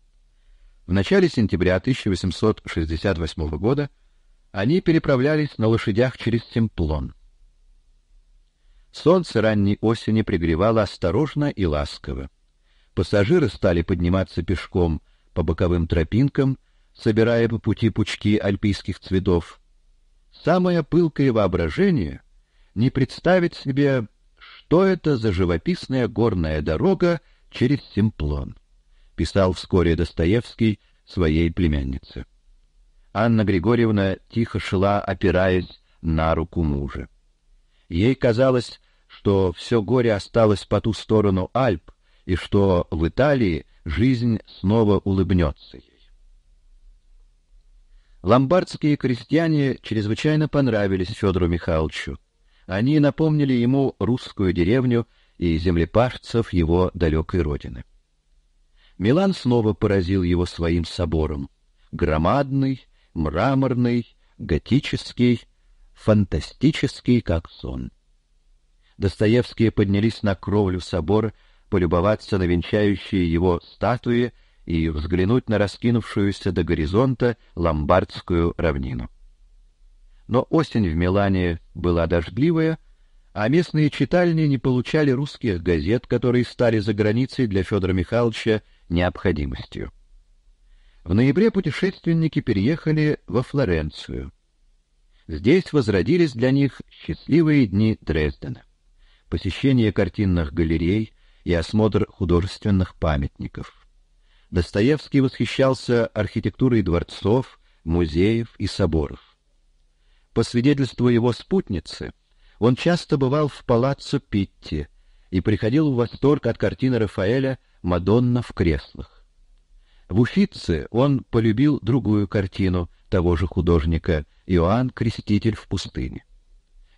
В начале сентября 1868 года они переправлялись на лошадях через Семплон. Солнце ранней осени пригревало осторожно и ласково. Пассажиры стали подниматься пешком по боковым тропинкам, собирая по пути пучки альпийских цветов. Самое пылкое воображение не представит себе что это за живописная горная дорога через Симплон, писал вскоре Достоевский своей племяннице. Анна Григорьевна тихо шла, опираясь на руку мужа. Ей казалось, что все горе осталось по ту сторону Альп и что в Италии жизнь снова улыбнется ей. Ломбардские крестьяне чрезвычайно понравились Федору Михайловичу. Они напомнили ему русскую деревню и землепашцев его далекой родины. Милан снова поразил его своим собором: громадный, мраморный, готический, фантастический, как сон. Достоевские поднялись на кровлю собора полюбоваться на венчающие его статуи и взглянуть на раскинувшуюся до горизонта ломбардскую равнину но осень в Милане была дождливая, а местные читальни не получали русских газет, которые стали за границей для Федора Михайловича необходимостью. В ноябре путешественники переехали во Флоренцию. Здесь возродились для них счастливые дни Дрездена. Посещение картинных галерей и осмотр художественных памятников. Достоевский восхищался архитектурой дворцов, музеев и соборов. По свидетельству его спутницы, он часто бывал в палаццо Питти и приходил в восторг от картины Рафаэля «Мадонна в креслах». В Уфице он полюбил другую картину того же художника «Иоанн Креститель в пустыне».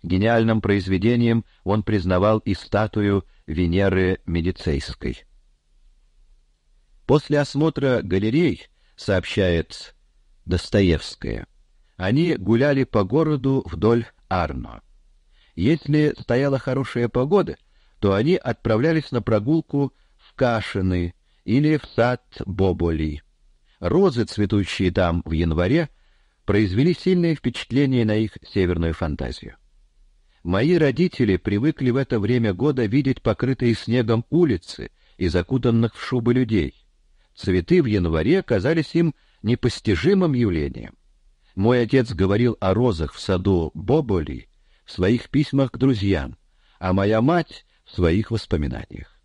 Гениальным произведением он признавал и статую Венеры Медицейской. После осмотра галерей, сообщает Достоевская, они гуляли по городу вдоль Арно. Если стояла хорошая погода, то они отправлялись на прогулку в Кашины или в сад Боболи. Розы, цветущие там в январе, произвели сильное впечатление на их северную фантазию. Мои родители привыкли в это время года видеть покрытые снегом улицы и закутанных в шубы людей. Цветы в январе казались им непостижимым явлением. Мой отец говорил о розах в саду Боболи в своих письмах к друзьям, а моя мать в своих воспоминаниях.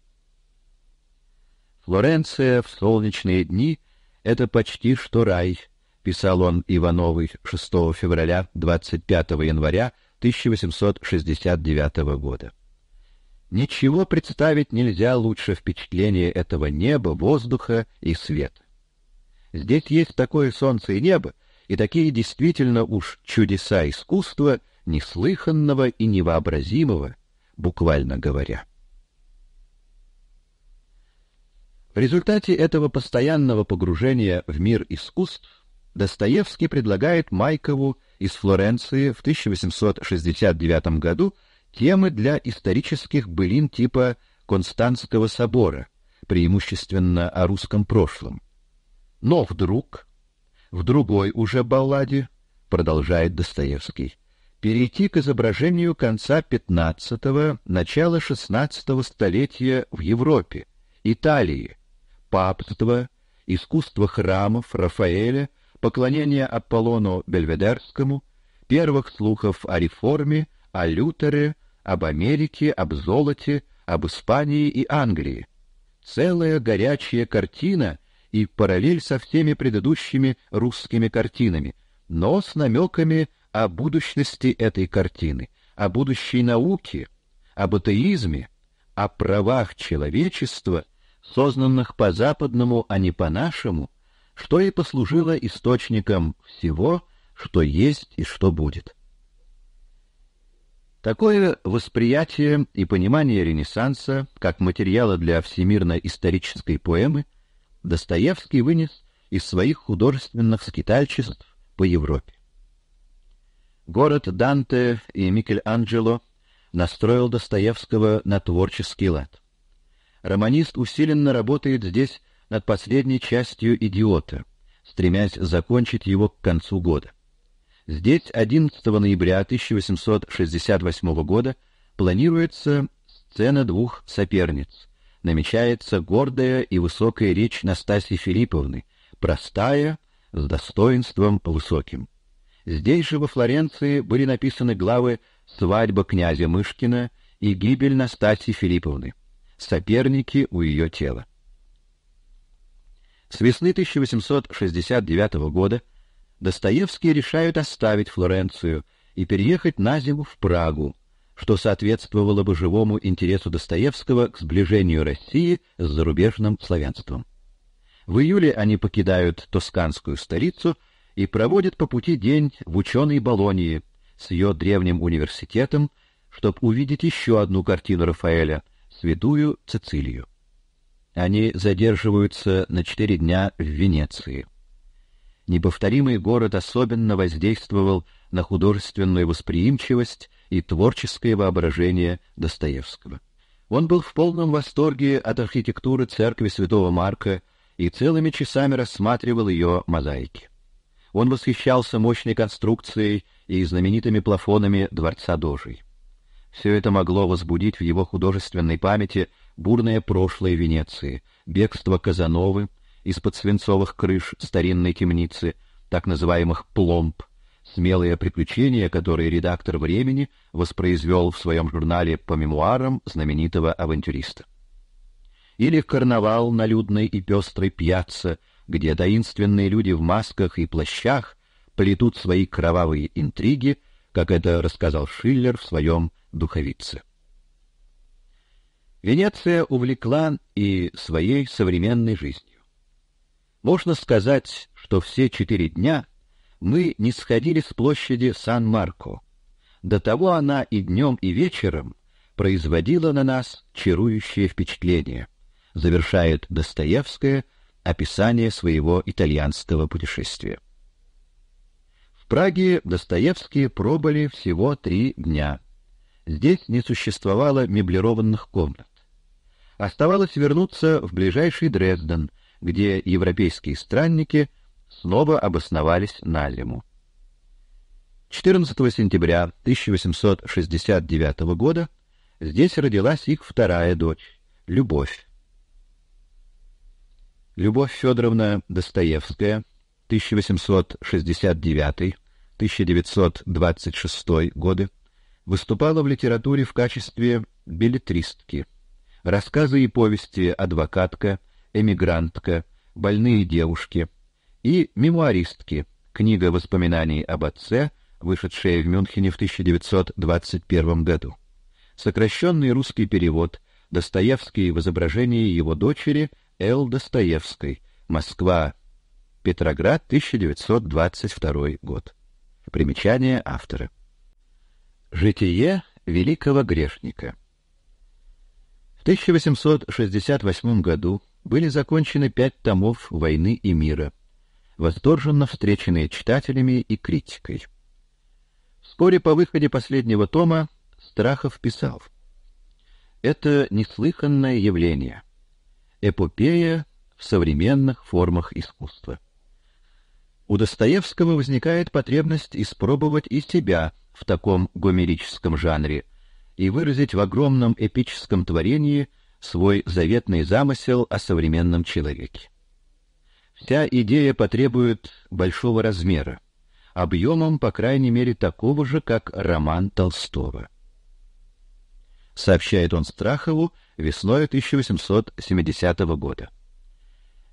Флоренция в солнечные дни это почти что рай, писал он Ивановой 6 февраля 25 января 1869 года. Ничего представить нельзя лучше впечатление этого неба, воздуха и света. Здесь есть такое солнце и небо, и такие действительно уж чудеса искусства неслыханного и невообразимого, буквально говоря. В результате этого постоянного погружения в мир искусств Достоевский предлагает Майкову из Флоренции в 1869 году темы для исторических былин типа Константинского собора, преимущественно о русском прошлом. Но вдруг в другой уже балладе, продолжает Достоевский, перейти к изображению конца XV, начала XVI столетия в Европе, Италии, папства, искусства храмов Рафаэля, поклонения Аполлону Бельведерскому, первых слухов о реформе, о Лютере, об Америке, об золоте, об Испании и Англии. Целая горячая картина и параллель со всеми предыдущими русскими картинами, но с намеками о будущности этой картины, о будущей науке, об атеизме, о правах человечества, сознанных по-западному, а не по-нашему, что и послужило источником всего, что есть и что будет. Такое восприятие и понимание Ренессанса как материала для всемирно-исторической поэмы – Достоевский вынес из своих художественных скитальчеств по Европе. Город Данте и Микеланджело настроил Достоевского на творческий лад. Романист усиленно работает здесь над последней частью «Идиота», стремясь закончить его к концу года. Здесь 11 ноября 1868 года планируется сцена двух соперниц — намечается гордая и высокая речь Настасьи Филипповны, простая, с достоинством высоким. Здесь же во Флоренции были написаны главы «Свадьба князя Мышкина» и «Гибель Настасьи Филипповны», соперники у ее тела. С весны 1869 года Достоевский решают оставить Флоренцию и переехать на зиму в Прагу, что соответствовало бы живому интересу Достоевского к сближению России с зарубежным славянством. В июле они покидают тосканскую столицу и проводят по пути день в ученой Болонье с ее древним университетом, чтобы увидеть еще одну картину Рафаэля «Святую Цицилию». Они задерживаются на четыре дня в Венеции. Неповторимый город особенно воздействовал на художественную восприимчивость и творческое воображение Достоевского. Он был в полном восторге от архитектуры церкви Святого Марка и целыми часами рассматривал ее мозаики. Он восхищался мощной конструкцией и знаменитыми плафонами дворца Дожей. Все это могло возбудить в его художественной памяти бурное прошлое Венеции, бегство Казановы из-под свинцовых крыш старинной темницы, так называемых пломб, Смелые приключения, которые редактор «Времени» воспроизвел в своем журнале по мемуарам знаменитого авантюриста. Или карнавал на людной и пестрой пьяце, где таинственные люди в масках и плащах плетут свои кровавые интриги, как это рассказал Шиллер в своем «Духовице». Венеция увлекла и своей современной жизнью. Можно сказать, что все четыре дня мы не сходили с площади Сан-Марко. До того она и днем, и вечером производила на нас чарующее впечатление, завершает Достоевская описание своего итальянского путешествия. В Праге Достоевские пробыли всего три дня. Здесь не существовало меблированных комнат. Оставалось вернуться в ближайший Дрезден, где европейские странники – снова обосновались на Лиму. 14 сентября 1869 года здесь родилась их вторая дочь, Любовь. Любовь Федоровна Достоевская, 1869-1926 годы, выступала в литературе в качестве билетристки. Рассказы и повести «Адвокатка», «Эмигрантка», «Больные девушки», и «Мемуаристки», книга воспоминаний об отце, вышедшая в Мюнхене в 1921 году. Сокращенный русский перевод Достоевский в изображении его дочери Л. Достоевской, Москва, Петроград, 1922 год. Примечание автора. Житие великого грешника. В 1868 году были закончены пять томов «Войны и мира», восторженно встреченные читателями и критикой. Вскоре по выходе последнего тома Страхов писал: "Это неслыханное явление. Эпопея в современных формах искусства. У Достоевского возникает потребность испробовать и себя в таком гомерическом жанре и выразить в огромном эпическом творении свой заветный замысел о современном человеке. Вся идея потребует большого размера, объемом, по крайней мере, такого же, как роман Толстого. Сообщает он Страхову весной 1870 года.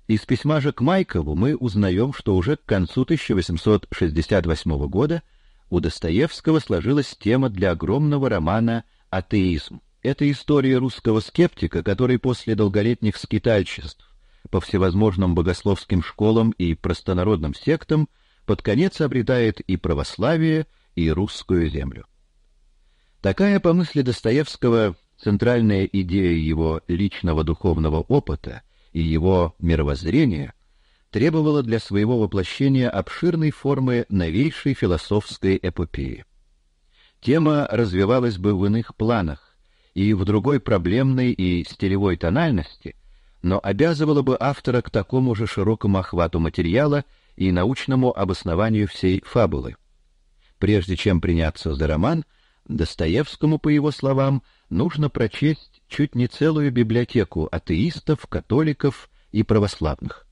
Из письма же к Майкову мы узнаем, что уже к концу 1868 года у Достоевского сложилась тема для огромного романа «Атеизм». Это история русского скептика, который после долголетних скитальчеств по всевозможным богословским школам и простонародным сектам, под конец обретает и православие, и русскую землю. Такая, по мысли Достоевского, центральная идея его личного духовного опыта и его мировоззрения требовала для своего воплощения обширной формы новейшей философской эпопеи. Тема развивалась бы в иных планах и в другой проблемной и стилевой тональности – но обязывало бы автора к такому же широкому охвату материала и научному обоснованию всей фабулы. Прежде чем приняться за роман, Достоевскому, по его словам, нужно прочесть чуть не целую библиотеку атеистов, католиков и православных.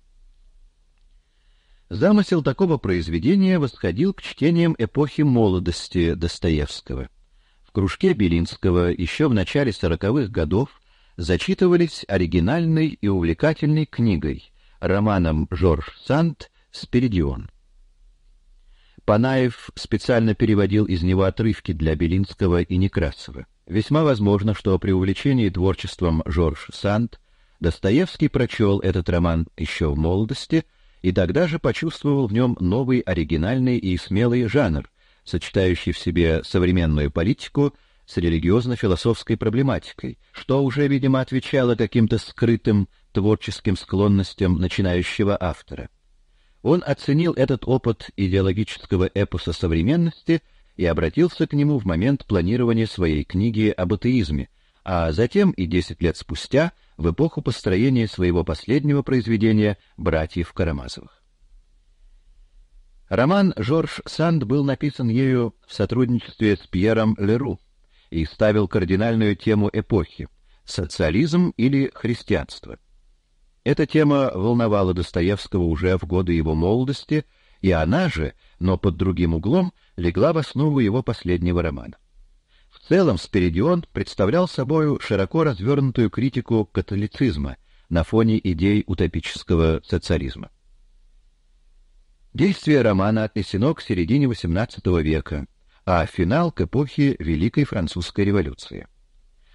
Замысел такого произведения восходил к чтениям эпохи молодости Достоевского. В кружке Белинского еще в начале сороковых годов зачитывались оригинальной и увлекательной книгой, романом Жорж Санд «Спиридион». Панаев специально переводил из него отрывки для Белинского и Некрасова. Весьма возможно, что при увлечении творчеством Жорж Санд Достоевский прочел этот роман еще в молодости и тогда же почувствовал в нем новый оригинальный и смелый жанр, сочетающий в себе современную политику с религиозно-философской проблематикой, что уже, видимо, отвечало каким-то скрытым творческим склонностям начинающего автора. Он оценил этот опыт идеологического эпоса современности и обратился к нему в момент планирования своей книги об атеизме, а затем и 10 лет спустя в эпоху построения своего последнего произведения «Братьев Карамазовых». Роман Жорж Санд был написан ею в сотрудничестве с Пьером Леру, и ставил кардинальную тему эпохи — социализм или христианство. Эта тема волновала Достоевского уже в годы его молодости, и она же, но под другим углом, легла в основу его последнего романа. В целом Спиридион представлял собою широко развернутую критику католицизма на фоне идей утопического социализма. Действие романа отнесено к середине XVIII века, а финал к эпохе Великой Французской революции.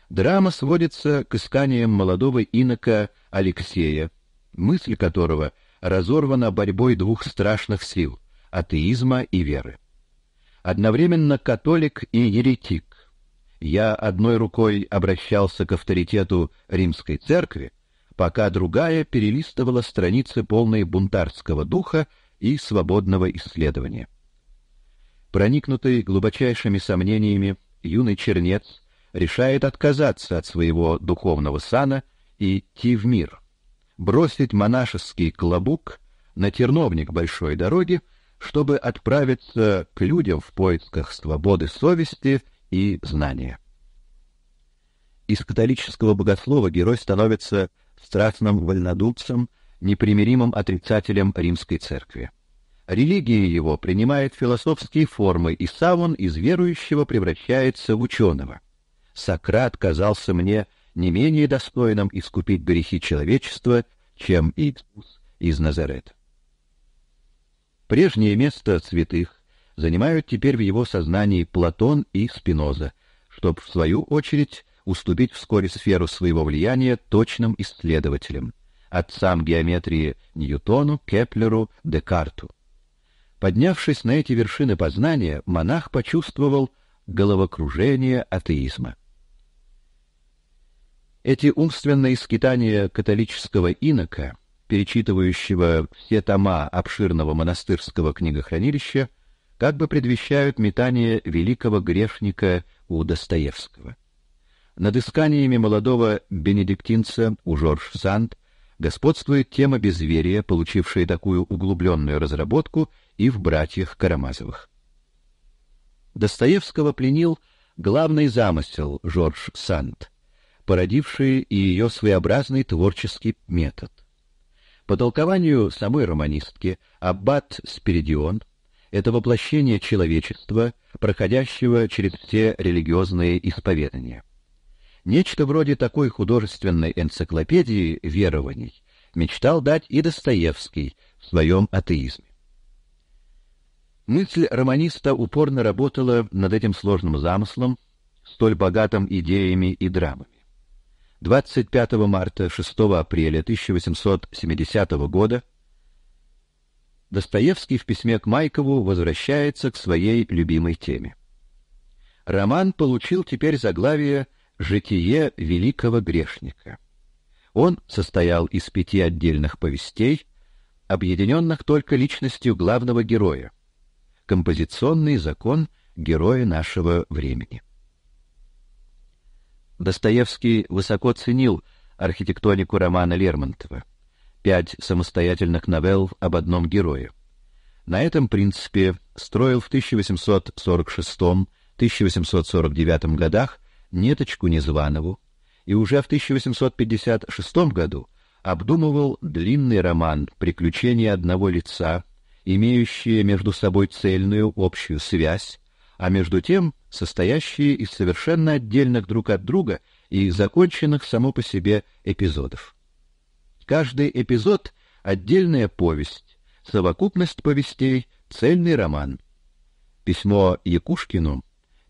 Драма сводится к исканиям молодого инока Алексея, мысль которого разорвана борьбой двух страшных сил — атеизма и веры. Одновременно католик и еретик. Я одной рукой обращался к авторитету римской церкви, пока другая перелистывала страницы полные бунтарского духа и свободного исследования. Проникнутый глубочайшими сомнениями, юный чернец решает отказаться от своего духовного сана и идти в мир. Бросить монашеский клобук на терновник большой дороги, чтобы отправиться к людям в поисках свободы совести и знания. Из католического богослова герой становится страстным вольнодумцем, непримиримым отрицателем римской церкви. Религия его принимает философские формы, и сам он из верующего превращается в ученого. Сократ казался мне не менее достойным искупить грехи человечества, чем Иисус из Назарета. Прежнее место святых занимают теперь в его сознании Платон и Спиноза, чтобы в свою очередь уступить вскоре сферу своего влияния точным исследователям, отцам геометрии Ньютону, Кеплеру, Декарту. Поднявшись на эти вершины познания, монах почувствовал головокружение атеизма. Эти умственные скитания католического инока, перечитывающего все тома обширного монастырского книгохранилища, как бы предвещают метание великого грешника у Достоевского. Над исканиями молодого бенедиктинца у Жорж Санд господствует тема безверия, получившая такую углубленную разработку и в братьях Карамазовых. Достоевского пленил главный замысел Жорж Санд, породивший и ее своеобразный творческий метод. По толкованию самой романистки Аббат Спиридион это воплощение человечества, проходящего через все религиозные исповедания. Нечто вроде такой художественной энциклопедии верований мечтал дать и Достоевский в своем атеизме. Мысль романиста упорно работала над этим сложным замыслом, столь богатым идеями и драмами. 25 марта 6 апреля 1870 года Достоевский в письме к Майкову возвращается к своей любимой теме. Роман получил теперь заглавие «Связь» Житие великого грешника. Он состоял из пяти отдельных повестей, объединенных только личностью главного героя. Композиционный закон героя нашего времени. Достоевский высоко ценил архитектонику романа Лермонтова. Пять самостоятельных новелл об одном герое. На этом принципе строил в 1846-1849 годах неточку Незванову и уже в 1856 году обдумывал длинный роман «Приключения одного лица», имеющие между собой цельную общую связь, а между тем состоящие из совершенно отдельных друг от друга и законченных само по себе эпизодов. Каждый эпизод — отдельная повесть, совокупность повестей — цельный роман. Письмо Якушкину —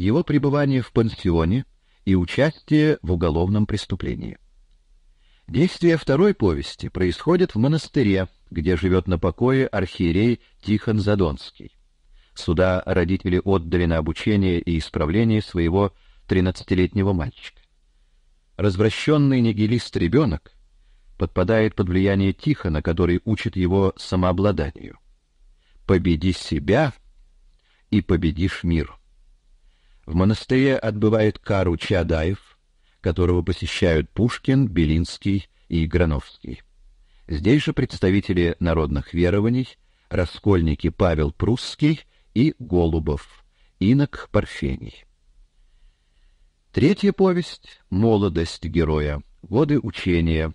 его пребывание в пансионе и участие в уголовном преступлении. Действие второй повести происходит в монастыре, где живет на покое архиерей Тихон Задонский. Сюда родители отдали на обучение и исправление своего тринадцатилетнего мальчика. Развращенный нигилист ребёнок подпадает под влияние Тихона, который учит его самообладанию. «Победи себя, и победишь мир». В монастыре отбывает кару Чадаев, которого посещают Пушкин, Белинский и Грановский. Здесь же представители народных верований, раскольники Павел Прусский и Голубов, инок Парфений. Третья повесть «Молодость героя. Годы учения.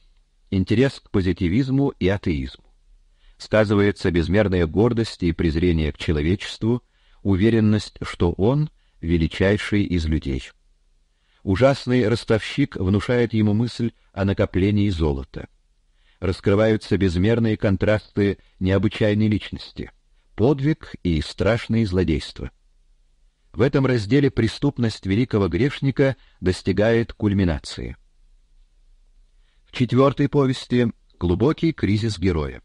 Интерес к позитивизму и атеизму». Сказывается безмерная гордость и презрение к человечеству, уверенность, что он величайший из людей. Ужасный ростовщик внушает ему мысль о накоплении золота. Раскрываются безмерные контрасты необычайной личности, подвиг и страшные злодейства. В этом разделе преступность великого грешника достигает кульминации. В четвертой повести глубокий кризис героя.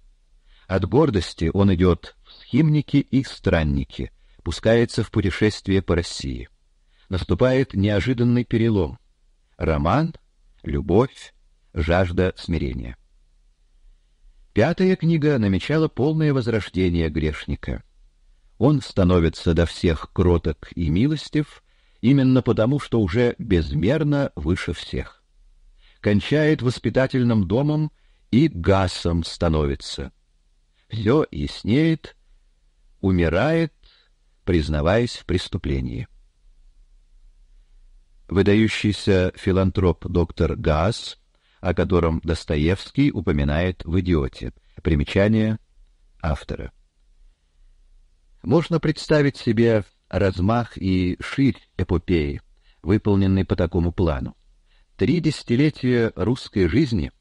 От гордости он идет в схимники и странники, пускается в путешествие по России. Наступает неожиданный перелом. Роман, любовь, жажда смирения. Пятая книга намечала полное возрождение грешника. Он становится до всех кроток и милостив именно потому, что уже безмерно выше всех. Кончает воспитательным домом и гасом становится. Все яснеет, умирает признаваясь в преступлении. Выдающийся филантроп доктор Гаас, о котором Достоевский упоминает в «Идиоте». Примечание автора. Можно представить себе размах и ширь эпопеи, выполненной по такому плану. Три десятилетия русской жизни,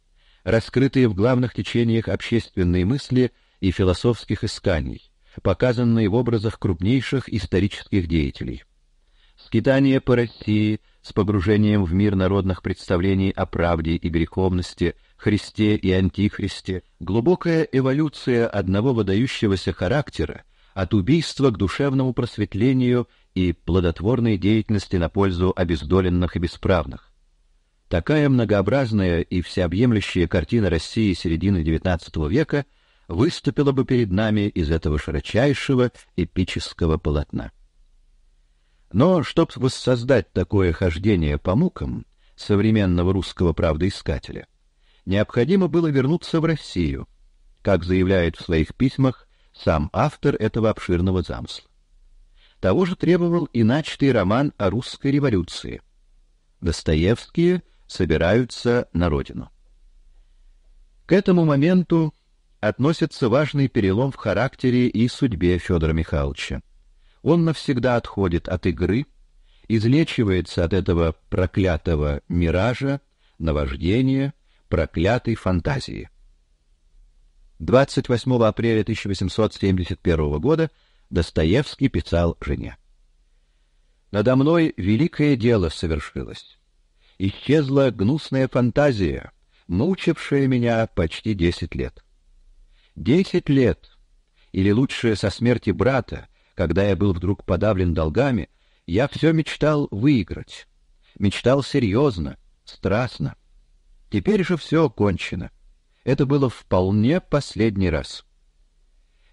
раскрытые в главных течениях общественной мысли и философских исканий, показанные в образах крупнейших исторических деятелей. Скитание по России с погружением в мир народных представлений о правде и греховности, Христе и Антихристе, глубокая эволюция одного выдающегося характера от убийства к душевному просветлению и плодотворной деятельности на пользу обездоленных и бесправных. Такая многообразная и всеобъемлющая картина России середины XIX века – выступила бы перед нами из этого широчайшего эпического полотна. Но чтобы воссоздать такое хождение по мукам современного русского правдоискателя, необходимо было вернуться в Россию, как заявляет в своих письмах сам автор этого обширного замысла. Того же требовал и начатый роман о русской революции. Достоевские собираются на родину. К этому моменту относится важный перелом в характере и судьбе Федора Михайловича. Он навсегда отходит от игры, излечивается от этого проклятого миража, наваждения, проклятой фантазии. 28 апреля 1871 года Достоевский писал жене. «Надо мной великое дело совершилось. Исчезла гнусная фантазия, мучившая меня почти десять лет. Десять лет, или лучше со смерти брата, когда я был вдруг подавлен долгами, я все мечтал выиграть. Мечтал серьезно, страстно. Теперь же все кончено. Это было вполне последний раз.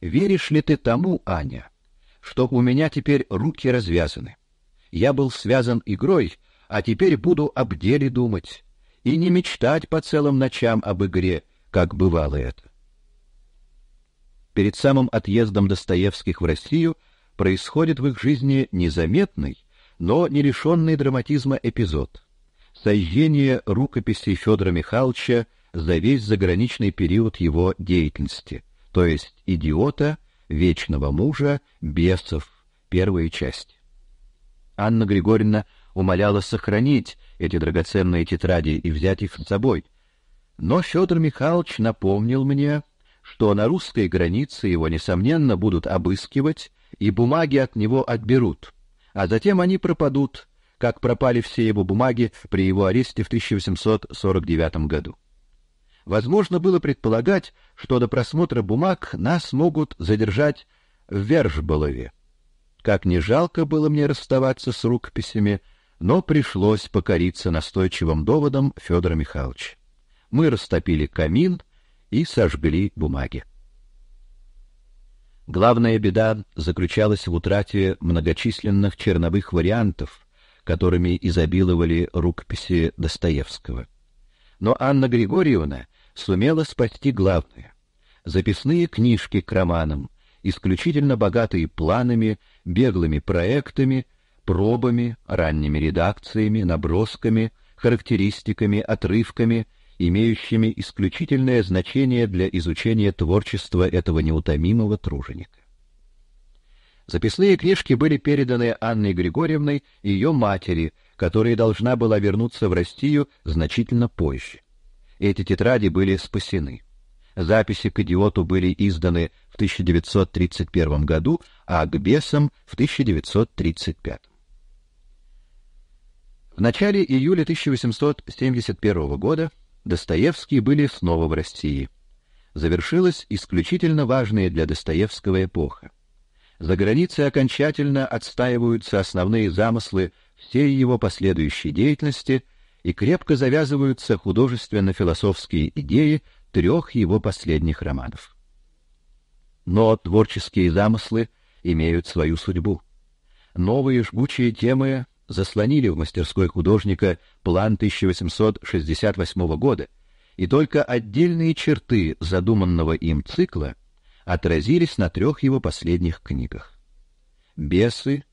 Веришь ли ты тому, Аня, что у меня теперь руки развязаны? Я был связан игрой, а теперь буду об деле думать и не мечтать по целым ночам об игре, как бывало это перед самым отъездом Достоевских в Россию происходит в их жизни незаметный, но не лишенный драматизма эпизод. Сожжение рукописей Федора Михайловича за весь заграничный период его деятельности, то есть идиота, вечного мужа, бесов, первая часть. Анна Григорьевна умоляла сохранить эти драгоценные тетради и взять их с собой. Но Федор Михайлович напомнил мне, что на русской границе его несомненно будут обыскивать и бумаги от него отберут, а затем они пропадут, как пропали все его бумаги при его аресте в 1849 году. Возможно было предполагать, что до просмотра бумаг нас могут задержать в Вержболове. Как не жалко было мне расставаться с рукописями, но пришлось покориться настойчивым доводам Федора Михайлович. Мы растопили камин и сожгли бумаги. Главная беда заключалась в утрате многочисленных черновых вариантов, которыми изобиловали рукописи Достоевского. Но Анна Григорьевна сумела спасти главное — записные книжки к романам, исключительно богатые планами, беглыми проектами, пробами, ранними редакциями, набросками, характеристиками, отрывками имеющими исключительное значение для изучения творчества этого неутомимого труженика. Записные книжки были переданы Анной Григорьевной и ее матери, которая должна была вернуться в Россию значительно позже. Эти тетради были спасены. Записи к идиоту были изданы в 1931 году, а к бесам в 1935. В начале июля 1871 года Достоевские были снова в России. Завершилась исключительно важная для Достоевского эпоха. За границей окончательно отстаиваются основные замыслы всей его последующей деятельности и крепко завязываются художественно-философские идеи трех его последних романов. Но творческие замыслы имеют свою судьбу. Новые жгучие темы заслонили в мастерской художника план 1868 года, и только отдельные черты задуманного им цикла отразились на трех его последних книгах. Бесы,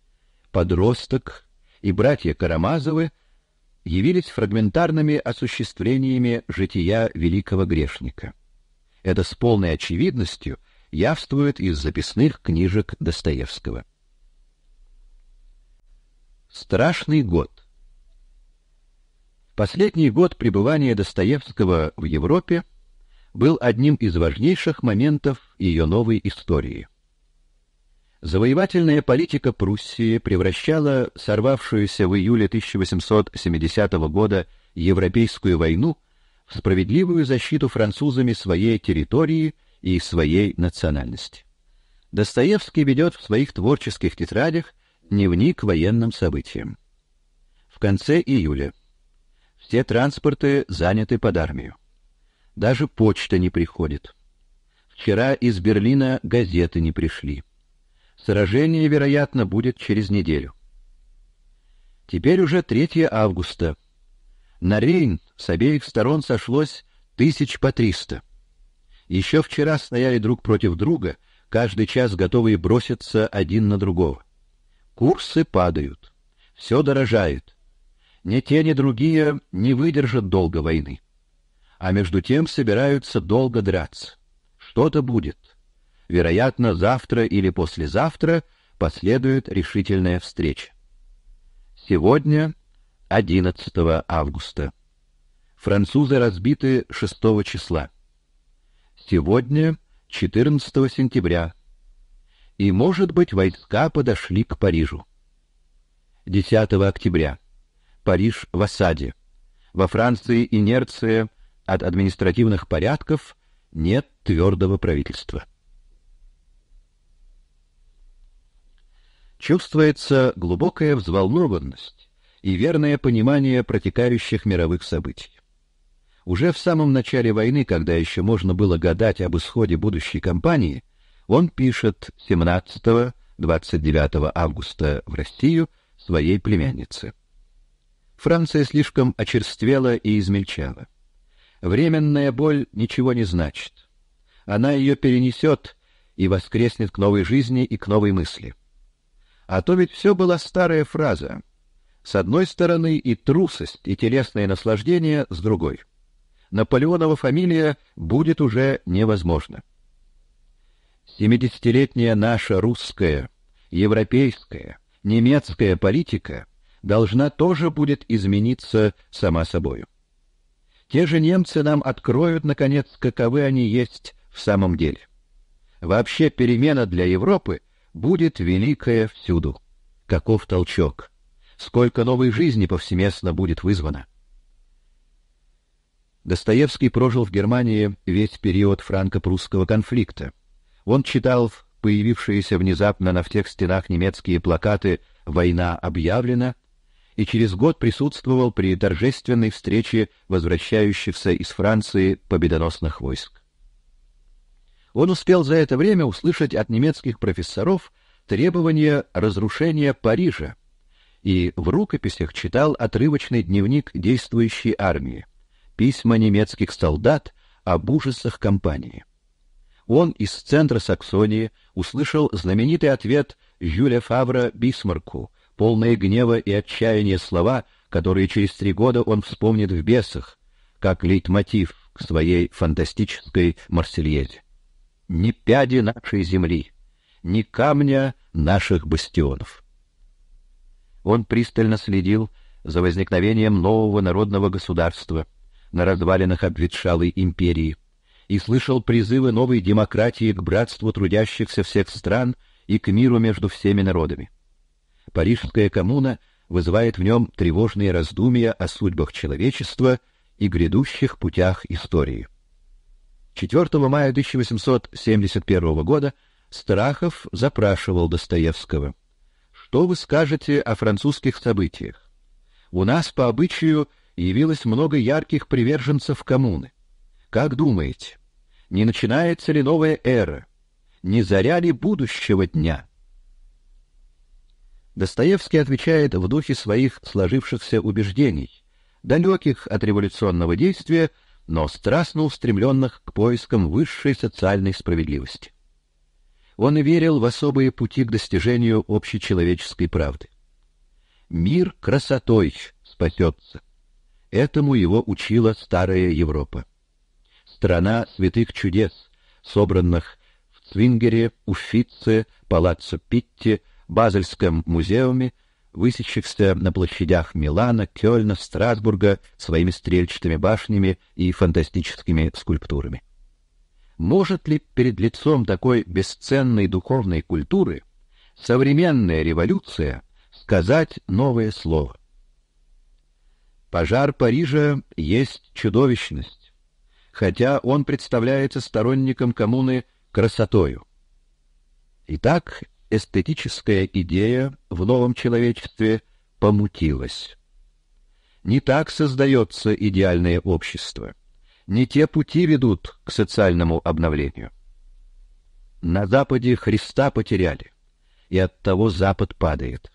подросток и братья Карамазовы явились фрагментарными осуществлениями жития великого грешника. Это с полной очевидностью явствует из записных книжек Достоевского. Страшный год. Последний год пребывания Достоевского в Европе был одним из важнейших моментов ее новой истории. Завоевательная политика Пруссии превращала сорвавшуюся в июле 1870 года европейскую войну в справедливую защиту французами своей территории и своей национальности. Достоевский ведет в своих творческих тетрадях Дневник военным событиям. В конце июля все транспорты заняты под армию. Даже почта не приходит. Вчера из Берлина газеты не пришли. Сражение, вероятно, будет через неделю. Теперь уже 3 августа. На Рейн с обеих сторон сошлось тысяч по триста. Еще вчера стояли друг против друга, каждый час готовые броситься один на другого. Курсы падают. все дорожает. Ни те, ни другие не выдержат долго войны. А между тем собираются долго драться. Что-то будет. Вероятно, завтра или послезавтра последует решительная встреча. Сегодня 11 августа. Французы разбиты 6 числа. Сегодня 14 сентября и, может быть, войска подошли к Парижу. 10 октября. Париж в осаде. Во Франции инерция от административных порядков, нет твердого правительства. Чувствуется глубокая взволнованность и верное понимание протекающих мировых событий. Уже в самом начале войны, когда еще можно было гадать об исходе будущей кампании, он пишет 17-29 августа в Россию своей племяннице. Франция слишком очерствела и измельчала. Временная боль ничего не значит. Она ее перенесет и воскреснет к новой жизни и к новой мысли. А то ведь все была старая фраза. С одной стороны и трусость, и телесное наслаждение, с другой. Наполеонова фамилия будет уже невозможна. Семидесятилетняя наша русская, европейская, немецкая политика должна тоже будет измениться сама собою. Те же немцы нам откроют, наконец, каковы они есть в самом деле. Вообще перемена для Европы будет великая всюду. Каков толчок! Сколько новой жизни повсеместно будет вызвано! Достоевский прожил в Германии весь период франко-прусского конфликта он читал появившиеся внезапно на всех стенах немецкие плакаты «Война объявлена» и через год присутствовал при торжественной встрече возвращающихся из Франции победоносных войск. Он успел за это время услышать от немецких профессоров требования разрушения Парижа и в рукописях читал отрывочный дневник действующей армии, письма немецких солдат об ужасах кампании он из центра Саксонии услышал знаменитый ответ Жюля Фавра Бисмарку, полные гнева и отчаяния слова, которые через три года он вспомнит в бесах, как лейтмотив к своей фантастической Марсельезе. Ни пяди нашей земли, ни камня наших бастионов. Он пристально следил за возникновением нового народного государства на развалинах обветшалой империи и слышал призывы новой демократии к братству трудящихся всех стран и к миру между всеми народами. Парижская коммуна вызывает в нем тревожные раздумья о судьбах человечества и грядущих путях истории. 4 мая 1871 года Страхов запрашивал Достоевского: "Что вы скажете о французских событиях? У нас по обычаю явилось много ярких приверженцев коммуны. Как думаете, не начинается ли новая эра? Не заря ли будущего дня? Достоевский отвечает в духе своих сложившихся убеждений, далеких от революционного действия, но страстно устремленных к поискам высшей социальной справедливости. Он верил в особые пути к достижению общечеловеческой правды. Мир красотой спасется. Этому его учила старая Европа страна святых чудес, собранных в Цвингере, Уффице, Палаццо Питти, Базельском музеуме, высечившихся на площадях Милана, Кёльна, Страсбурга своими стрельчатыми башнями и фантастическими скульптурами. Может ли перед лицом такой бесценной духовной культуры современная революция сказать новое слово? Пожар Парижа есть чудовищность, хотя он представляется сторонником коммуны красотою. Итак, эстетическая идея в новом человечестве помутилась. Не так создается идеальное общество. Не те пути ведут к социальному обновлению. На Западе Христа потеряли, и оттого Запад падает.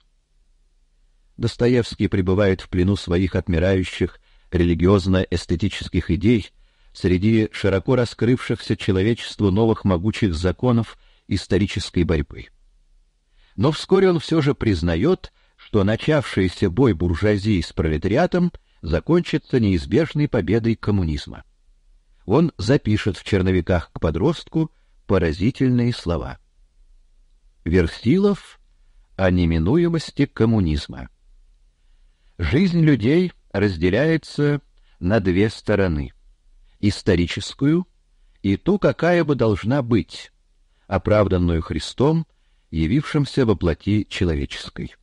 Достоевский пребывает в плену своих отмирающих религиозно-эстетических идей среди широко раскрывшихся человечеству новых могучих законов исторической борьбы. Но вскоре он все же признает, что начавшийся бой буржуазии с пролетариатом закончится неизбежной победой коммунизма. Он запишет в черновиках к подростку поразительные слова. Версилов о неминуемости коммунизма. Жизнь людей разделяется на две стороны историческую и ту, какая бы должна быть, оправданную Христом, явившимся во плоти человеческой.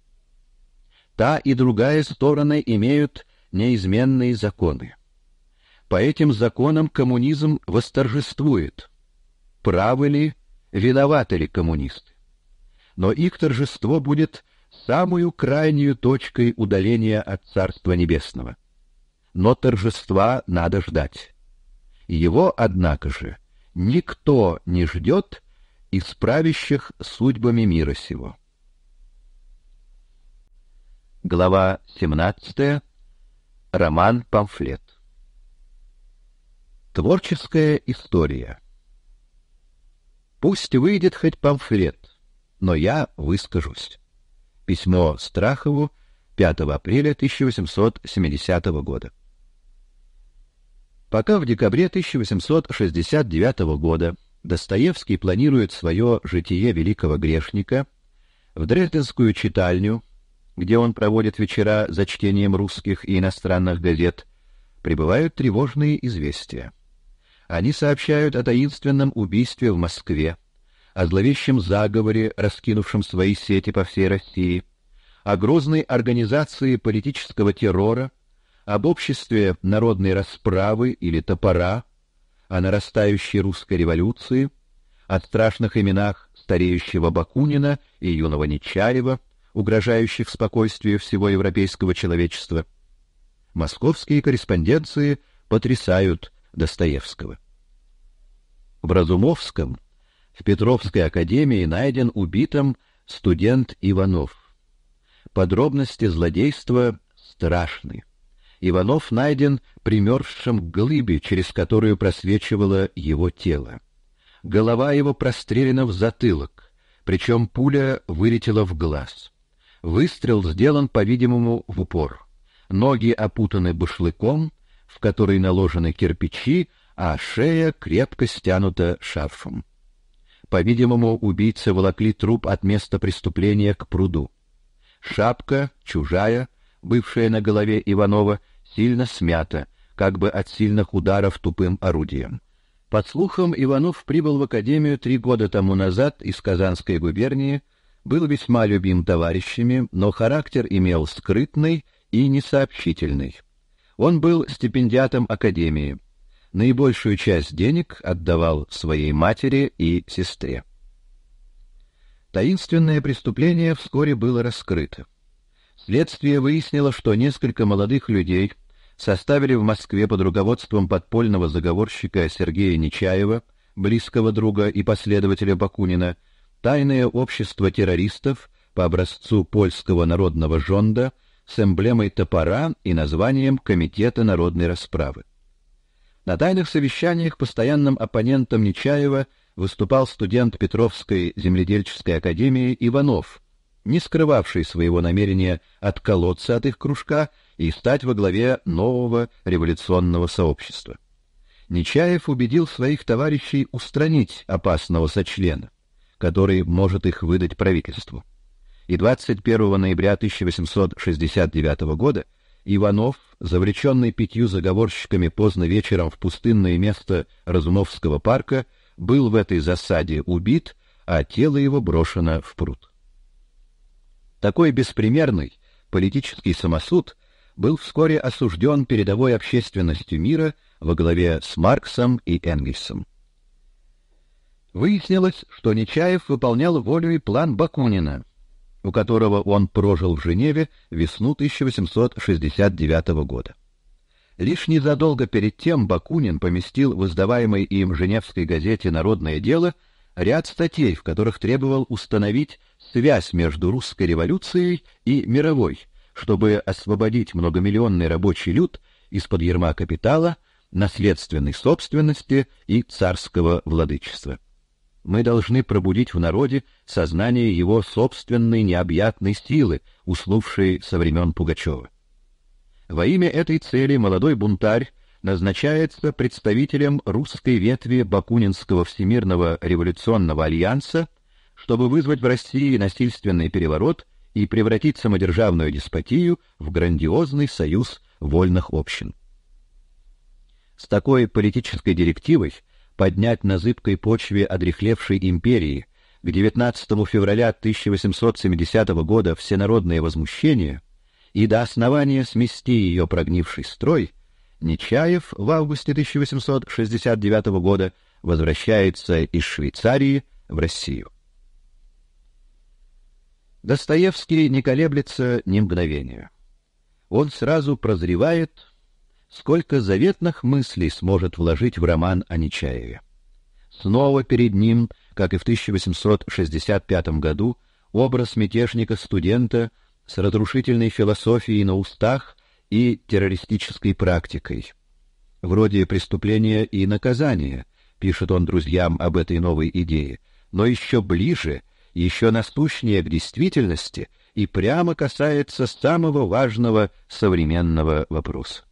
Та и другая стороны имеют неизменные законы. По этим законам коммунизм восторжествует. Правы ли, виноваты ли коммунисты? Но их торжество будет самую крайнюю точкой удаления от Царства Небесного. Но торжества надо ждать. Его, однако же, никто не ждет из правящих судьбами мира сего. Глава 17. Роман-памфлет. Творческая история. Пусть выйдет хоть памфлет, но я выскажусь. Письмо Страхову 5 апреля 1870 года пока в декабре 1869 года Достоевский планирует свое житие великого грешника в Дрезденскую читальню, где он проводит вечера за чтением русских и иностранных газет, прибывают тревожные известия. Они сообщают о таинственном убийстве в Москве, о зловещем заговоре, раскинувшем свои сети по всей России, о грозной организации политического террора, об обществе народной расправы или топора, о нарастающей русской революции, о страшных именах стареющего Бакунина и юного Нечаева, угрожающих спокойствию всего европейского человечества. Московские корреспонденции потрясают Достоевского. В Разумовском, в Петровской академии найден убитым студент Иванов. Подробности злодейства страшные. Иванов найден примерзшим к глыбе, через которую просвечивало его тело. Голова его прострелена в затылок, причем пуля вылетела в глаз. Выстрел сделан, по-видимому, в упор. Ноги опутаны бушлыком, в который наложены кирпичи, а шея крепко стянута шарфом. По-видимому, убийцы волокли труп от места преступления к пруду. Шапка, чужая, бывшая на голове Иванова, сильно смята, как бы от сильных ударов тупым орудием. Под слухом, Иванов прибыл в академию три года тому назад из Казанской губернии, был весьма любим товарищами, но характер имел скрытный и несообщительный. Он был стипендиатом академии. Наибольшую часть денег отдавал своей матери и сестре. Таинственное преступление вскоре было раскрыто. Следствие выяснило, что несколько молодых людей — составили в Москве под руководством подпольного заговорщика Сергея Нечаева, близкого друга и последователя Бакунина, тайное общество террористов по образцу польского народного жонда с эмблемой топора и названием Комитета народной расправы. На тайных совещаниях постоянным оппонентом Нечаева выступал студент Петровской земледельческой академии Иванов, не скрывавший своего намерения отколоться от их кружка и стать во главе нового революционного сообщества. Нечаев убедил своих товарищей устранить опасного сочлена, который может их выдать правительству. И 21 ноября 1869 года Иванов, завлеченный пятью заговорщиками поздно вечером в пустынное место Разумовского парка, был в этой засаде убит, а тело его брошено в пруд. Такой беспримерный политический самосуд был вскоре осужден передовой общественностью мира во главе с Марксом и Энгельсом. Выяснилось, что Нечаев выполнял волю и план Бакунина, у которого он прожил в Женеве весну 1869 года. Лишь незадолго перед тем Бакунин поместил в издаваемой им Женевской газете «Народное дело» ряд статей, в которых требовал установить связь между русской революцией и мировой, чтобы освободить многомиллионный рабочий люд из-под ярма капитала, наследственной собственности и царского владычества. Мы должны пробудить в народе сознание его собственной необъятной силы, уснувшей со времен Пугачева. Во имя этой цели молодой бунтарь назначается представителем русской ветви Бакунинского всемирного революционного альянса, чтобы вызвать в России насильственный переворот и превратить самодержавную деспотию в грандиозный союз вольных общин. С такой политической директивой поднять на зыбкой почве одрехлевшей империи к 19 февраля 1870 года всенародное возмущение и до основания смести ее прогнивший строй, Нечаев в августе 1869 года возвращается из Швейцарии в Россию. Достоевский не колеблется ни мгновения. Он сразу прозревает, сколько заветных мыслей сможет вложить в роман о Нечаеве. Снова перед ним, как и в 1865 году, образ мятежника-студента с разрушительной философией на устах и террористической практикой. Вроде преступления и наказания, пишет он друзьям об этой новой идее, но еще ближе — еще насущнее в действительности и прямо касается самого важного современного вопроса.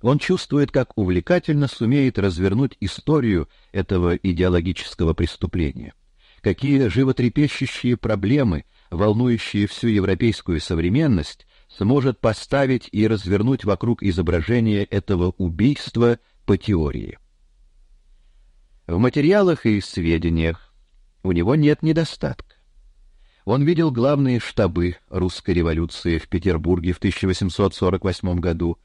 Он чувствует, как увлекательно сумеет развернуть историю этого идеологического преступления. Какие животрепещущие проблемы, волнующие всю европейскую современность, сможет поставить и развернуть вокруг изображения этого убийства по теории. В материалах и сведениях, у него нет недостатка. Он видел главные штабы русской революции в Петербурге в 1848 году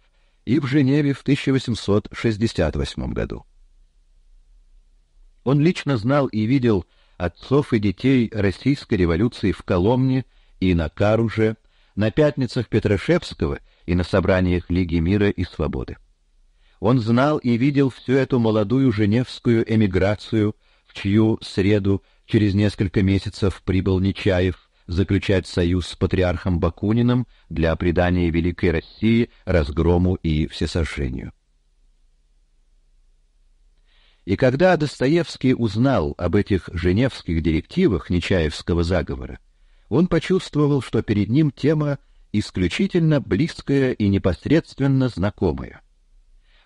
и в Женеве в 1868 году. Он лично знал и видел отцов и детей российской революции в Коломне и на Каруже, на пятницах Петрошевского и на собраниях Лиги мира и свободы. Он знал и видел всю эту молодую женевскую эмиграцию, в чью среду Через несколько месяцев прибыл Нечаев заключать союз с патриархом Бакуниным для предания Великой России разгрому и всесожжению. И когда Достоевский узнал об этих Женевских директивах Нечаевского заговора, он почувствовал, что перед ним тема исключительно близкая и непосредственно знакомая.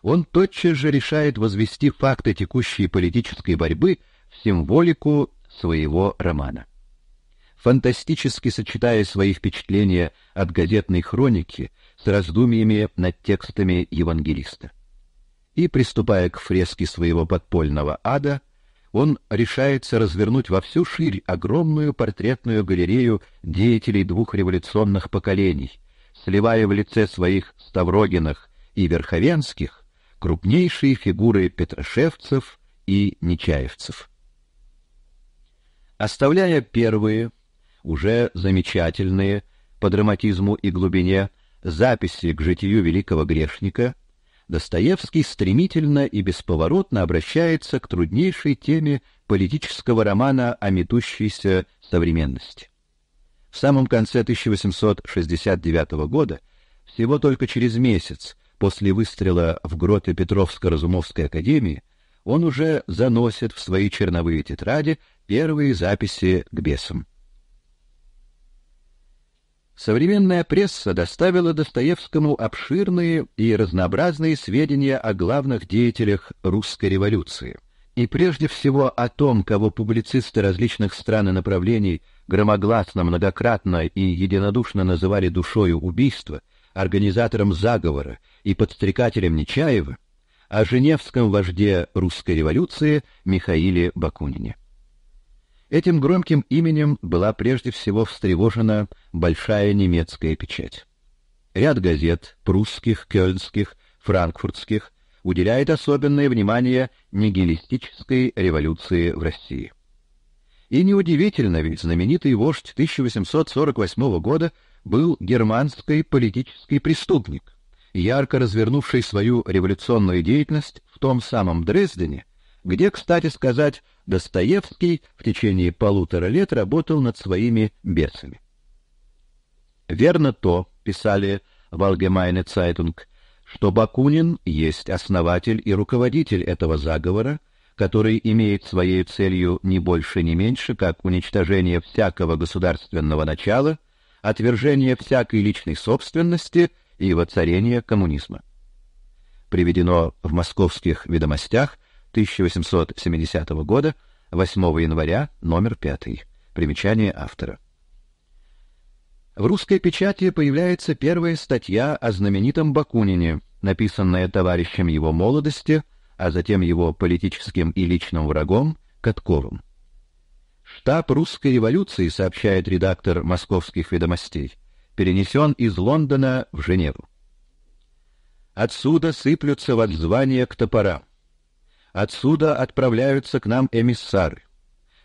Он тотчас же решает возвести факты текущей политической борьбы в символику своего романа. Фантастически сочетая свои впечатления от газетной хроники с раздумьями над текстами евангелиста. И приступая к фреске своего подпольного ада, он решается развернуть во всю ширь огромную портретную галерею деятелей двух революционных поколений, сливая в лице своих Ставрогиных и Верховенских крупнейшие фигуры Петрошевцев и Нечаевцев оставляя первые, уже замечательные по драматизму и глубине, записи к житию великого грешника, Достоевский стремительно и бесповоротно обращается к труднейшей теме политического романа о метущейся современности. В самом конце 1869 года, всего только через месяц после выстрела в гроте Петровско-Разумовской академии, он уже заносит в свои черновые тетради первые записи к бесам. Современная пресса доставила Достоевскому обширные и разнообразные сведения о главных деятелях русской революции, и прежде всего о том, кого публицисты различных стран и направлений громогласно, многократно и единодушно называли душою убийства, организатором заговора и подстрекателем Нечаева, о женевском вожде русской революции Михаиле Бакунине. Этим громким именем была прежде всего встревожена большая немецкая печать. Ряд газет прусских, кёльнских, франкфуртских уделяет особенное внимание нигилистической революции в России. И неудивительно, ведь знаменитый вождь 1848 года был германский политический преступник ярко развернувший свою революционную деятельность в том самом Дрездене, где, кстати сказать, Достоевский в течение полутора лет работал над своими бесами. Верно то, писали в Allgemeine Zeitung, что Бакунин есть основатель и руководитель этого заговора, который имеет своей целью не больше не меньше, как уничтожение всякого государственного начала, отвержение всякой личной собственности и воцарение коммунизма. Приведено в Московских ведомостях 1870 года, 8 января, номер 5. Примечание автора. В русской печати появляется первая статья о знаменитом Бакунине, написанная товарищем его молодости, а затем его политическим и личным врагом Катковым. Штаб русской революции, сообщает редактор Московских ведомостей, перенесен из Лондона в Женеву. Отсюда сыплются воззвания к топорам. Отсюда отправляются к нам эмиссары.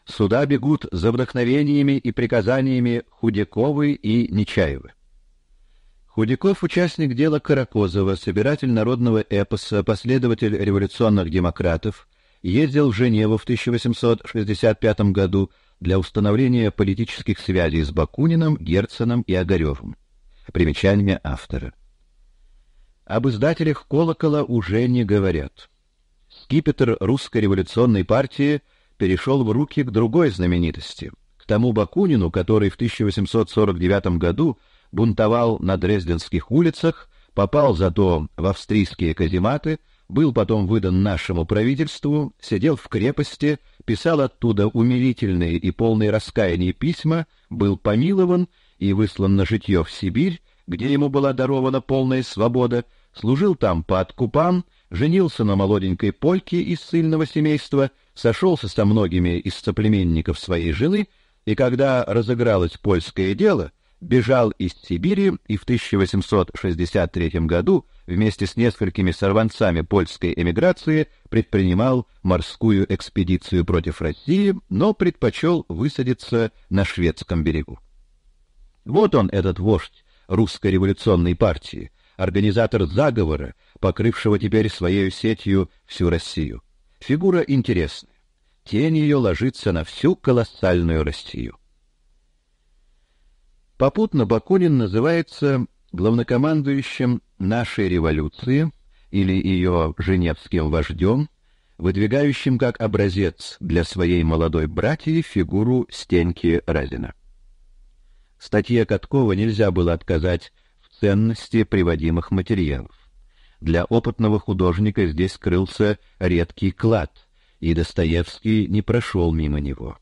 Сюда бегут за вдохновениями и приказаниями Худяковы и Нечаевы. Худяков участник дела Каракозова, собиратель народного эпоса, последователь революционных демократов, ездил в Женеву в 1865 году для установления политических связей с Бакуниным, Герценом и Огаревым. Примечание автора. Об издателях «Колокола» уже не говорят. Скипетр русской революционной партии перешел в руки к другой знаменитости, к тому Бакунину, который в 1849 году бунтовал на Дрезденских улицах, попал за то в австрийские казематы, был потом выдан нашему правительству, сидел в крепости писал оттуда умилительные и полные раскаяния письма, был помилован и выслан на житье в Сибирь, где ему была дарована полная свобода, служил там под Купан, женился на молоденькой польке из сильного семейства, сошелся со многими из соплеменников своей жены, и когда разыгралось польское дело, бежал из Сибири и в 1863 году вместе с несколькими сорванцами польской эмиграции предпринимал морскую экспедицию против России, но предпочел высадиться на шведском берегу. Вот он, этот вождь русской революционной партии, организатор заговора, покрывшего теперь своей сетью всю Россию. Фигура интересная. Тень ее ложится на всю колоссальную Россию. Попутно Бакунин называется главнокомандующим нашей революции или ее женевским вождем, выдвигающим как образец для своей молодой братьи фигуру Стеньки Разина. Статье Каткова нельзя было отказать в ценности приводимых материалов. Для опытного художника здесь скрылся редкий клад, и Достоевский не прошел мимо него.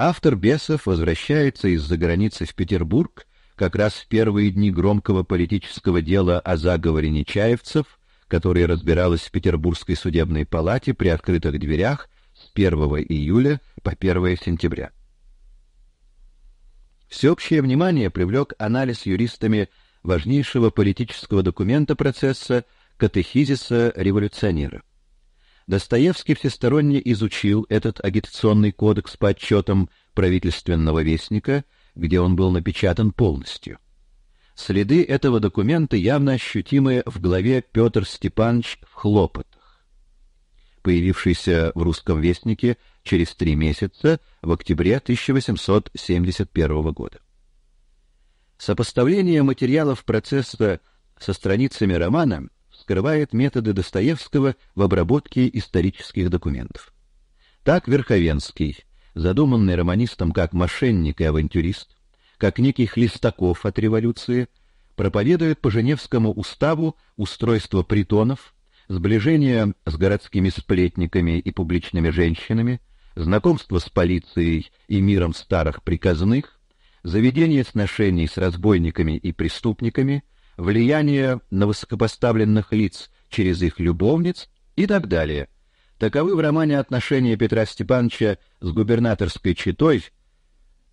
Автор Бесов возвращается из-за границы в Петербург как раз в первые дни громкого политического дела о заговоре нечаевцев, которое разбиралось в Петербургской судебной палате при открытых дверях с 1 июля по 1 сентября. Всеобщее внимание привлек анализ юристами важнейшего политического документа процесса катехизиса революционера. Достоевский всесторонне изучил этот агитационный кодекс по отчетам правительственного вестника, где он был напечатан полностью. Следы этого документа явно ощутимы в главе Петр Степанович в хлопотах. Появившийся в русском вестнике через три месяца в октябре 1871 года. Сопоставление материалов процесса со страницами романа раскрывает методы Достоевского в обработке исторических документов. Так Верховенский, задуманный романистом как мошенник и авантюрист, как некий Хлестаков от революции, проповедует по Женевскому уставу устройство притонов, сближение с городскими сплетниками и публичными женщинами, знакомство с полицией и миром старых приказных, заведение сношений с разбойниками и преступниками – влияние на высокопоставленных лиц через их любовниц и так далее. Таковы в романе отношения Петра Степановича с губернаторской четой,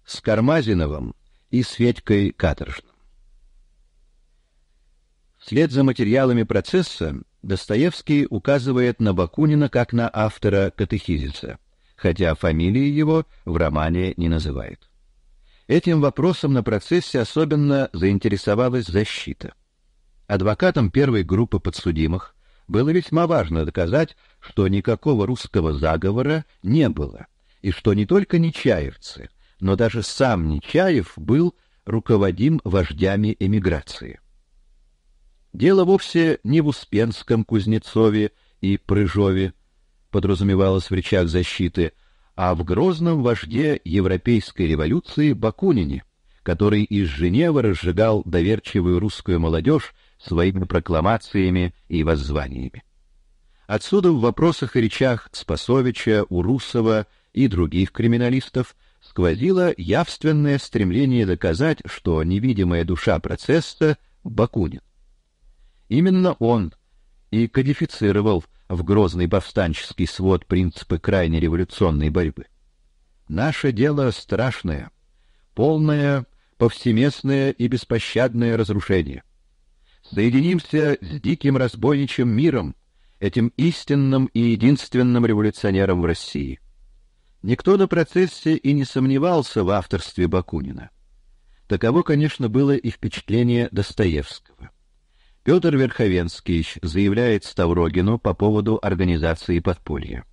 с Кармазиновым и с Федькой Каторжным. Вслед за материалами процесса Достоевский указывает на Бакунина как на автора катехизиса, хотя фамилии его в романе не называет. Этим вопросом на процессе особенно заинтересовалась защита. Адвокатам первой группы подсудимых было весьма важно доказать, что никакого русского заговора не было, и что не только нечаевцы, но даже сам Нечаев был руководим вождями эмиграции. Дело вовсе не в Успенском, Кузнецове и Прыжове, подразумевалось в речах защиты, — а в грозном вожде европейской революции Бакунине, который из Женевы разжигал доверчивую русскую молодежь своими прокламациями и воззваниями. Отсюда в вопросах и речах Спасовича, Урусова и других криминалистов сквозило явственное стремление доказать, что невидимая душа процесса Бакунин. Именно он и кодифицировал в грозный повстанческий свод принципы крайне революционной борьбы. Наше дело страшное, полное, повсеместное и беспощадное разрушение. Соединимся с диким разбойничьим миром, этим истинным и единственным революционером в России. Никто на процессе и не сомневался в авторстве Бакунина. Таково, конечно, было и впечатление Достоевского. Петр Верховенский заявляет Ставрогину по поводу организации подполья.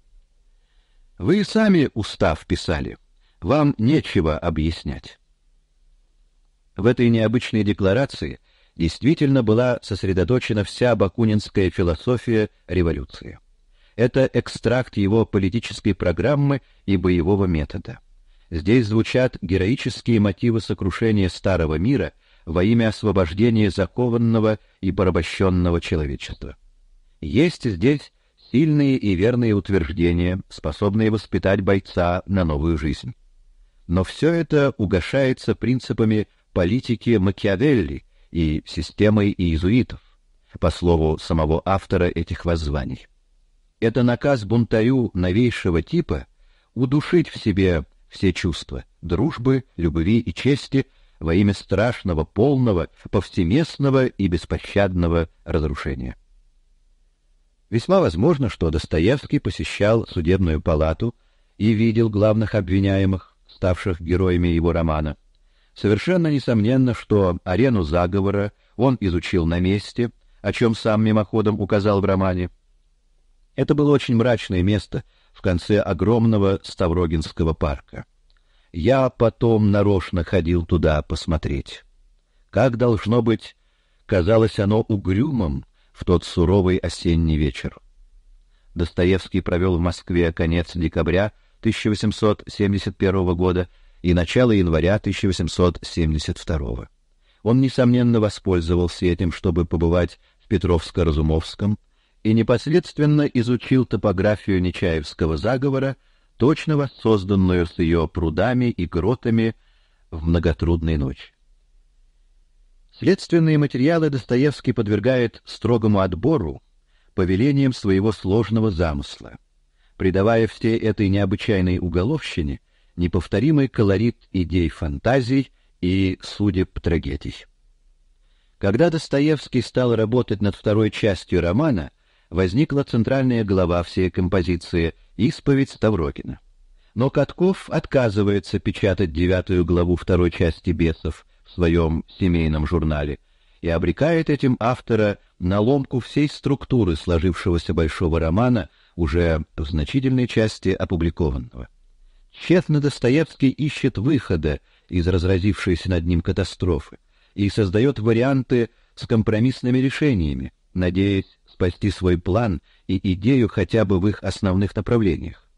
Вы сами устав писали. Вам нечего объяснять. В этой необычной декларации действительно была сосредоточена вся бакунинская философия революции. Это экстракт его политической программы и боевого метода. Здесь звучат героические мотивы сокрушения старого мира во имя освобождения закованного и порабощенного человечества. Есть здесь сильные и верные утверждения, способные воспитать бойца на новую жизнь. Но все это угошается принципами политики Макиавелли и системой иезуитов, по слову самого автора этих воззваний. Это наказ бунтарю новейшего типа удушить в себе все чувства дружбы, любви и чести, во имя страшного, полного, повсеместного и беспощадного разрушения. Весьма возможно, что Достоевский посещал судебную палату и видел главных обвиняемых, ставших героями его романа. Совершенно несомненно, что арену заговора он изучил на месте, о чем сам мимоходом указал в романе. Это было очень мрачное место в конце огромного Ставрогинского парка. Я потом нарочно ходил туда посмотреть. Как должно быть, казалось оно угрюмым в тот суровый осенний вечер. Достоевский провел в Москве конец декабря 1871 года и начало января 1872. Он несомненно воспользовался этим, чтобы побывать в Петровско-Разумовском и непосредственно изучил топографию Нечаевского заговора точно воссозданную с ее прудами и гротами в многотрудной ночь. Следственные материалы Достоевский подвергает строгому отбору по велениям своего сложного замысла, придавая всей этой необычайной уголовщине неповторимый колорит идей фантазий и судеб трагедий. Когда Достоевский стал работать над второй частью романа — возникла центральная глава всей композиции «Исповедь Ставрокина». Но Катков отказывается печатать девятую главу второй части «Бесов» в своем семейном журнале и обрекает этим автора на ломку всей структуры сложившегося большого романа, уже в значительной части опубликованного. Честно Достоевский ищет выхода из разразившейся над ним катастрофы и создает варианты с компромиссными решениями, надеясь спасти свой план и идею хотя бы в их основных направлениях.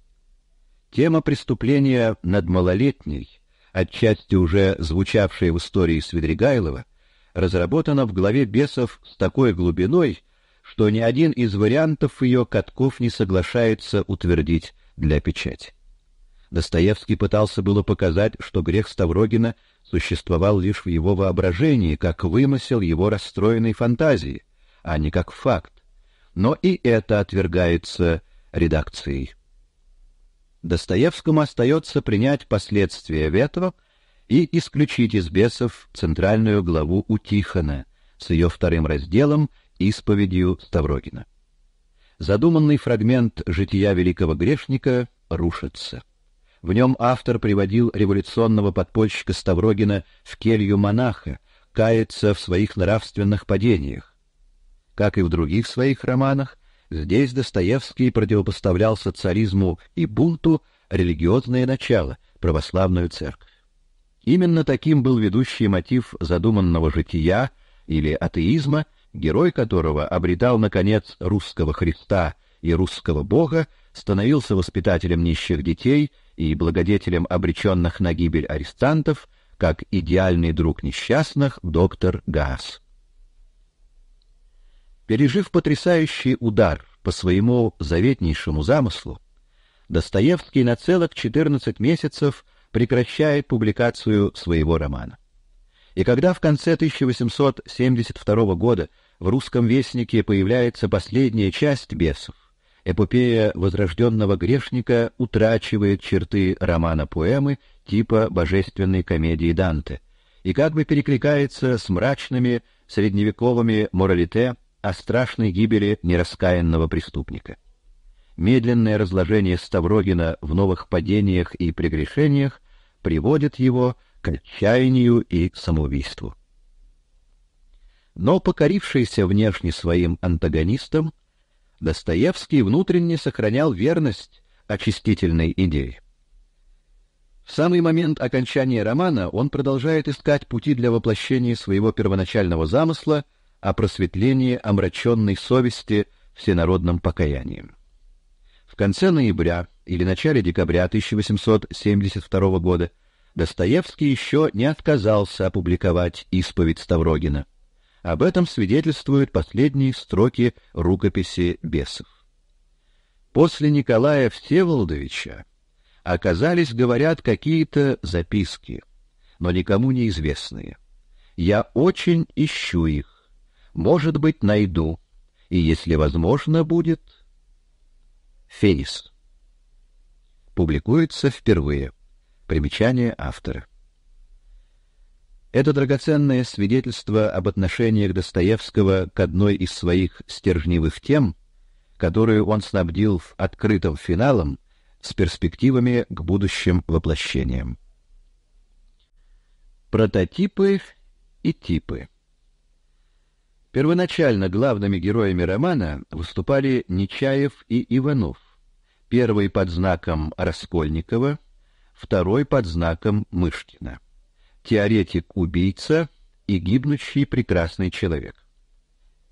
Тема преступления над малолетней, отчасти уже звучавшая в истории Свидригайлова, разработана в главе Бесов с такой глубиной, что ни один из вариантов ее Катков не соглашается утвердить для печати. Достоевский пытался было показать, что грех Ставрогина существовал лишь в его воображении, как вымысел его расстроенной фантазии, а не как факт но и это отвергается редакцией. Достоевскому остается принять последствия ветра и исключить из бесов центральную главу у Тихона с ее вторым разделом «Исповедью Ставрогина». Задуманный фрагмент «Жития великого грешника» рушится. В нем автор приводил революционного подпольщика Ставрогина в келью монаха, кается в своих нравственных падениях, как и в других своих романах, здесь Достоевский противопоставлял социализму и бунту религиозное начало, православную церковь. Именно таким был ведущий мотив задуманного жития или атеизма, герой которого обретал наконец русского Христа и русского Бога, становился воспитателем нищих детей и благодетелем обреченных на гибель арестантов, как идеальный друг несчастных доктор Гаас. Пережив потрясающий удар по своему заветнейшему замыслу, Достоевский на целых 14 месяцев прекращает публикацию своего романа. И когда в конце 1872 года в русском вестнике появляется последняя часть бесов, эпопея возрожденного грешника утрачивает черты романа-поэмы типа божественной комедии Данте и как бы перекликается с мрачными средневековыми моралите о страшной гибели нераскаянного преступника. Медленное разложение Ставрогина в новых падениях и прегрешениях приводит его к отчаянию и самоубийству. Но покорившийся внешне своим антагонистам, Достоевский внутренне сохранял верность очистительной идее. В самый момент окончания романа он продолжает искать пути для воплощения своего первоначального замысла о просветлении омрачённой совести всенародным покаянием. В конце ноября или начале декабря 1872 года Достоевский ещё не отказался опубликовать исповедь Ставрогина. Об этом свидетельствуют последние строки рукописи Бесов. После Николая Всеволодовича оказались, говорят, какие-то записки, но никому неизвестные. Я очень ищу их может быть, найду. И если возможно будет... Фейс. Публикуется впервые. Примечание автора. Это драгоценное свидетельство об отношениях Достоевского к одной из своих стержневых тем, которую он снабдил открытым финалом с перспективами к будущим воплощениям. Прототипы и типы. Первоначально главными героями романа выступали Нечаев и Иванов. Первый под знаком Раскольникова, второй под знаком Мышкина. Теоретик-убийца и гибнущий прекрасный человек.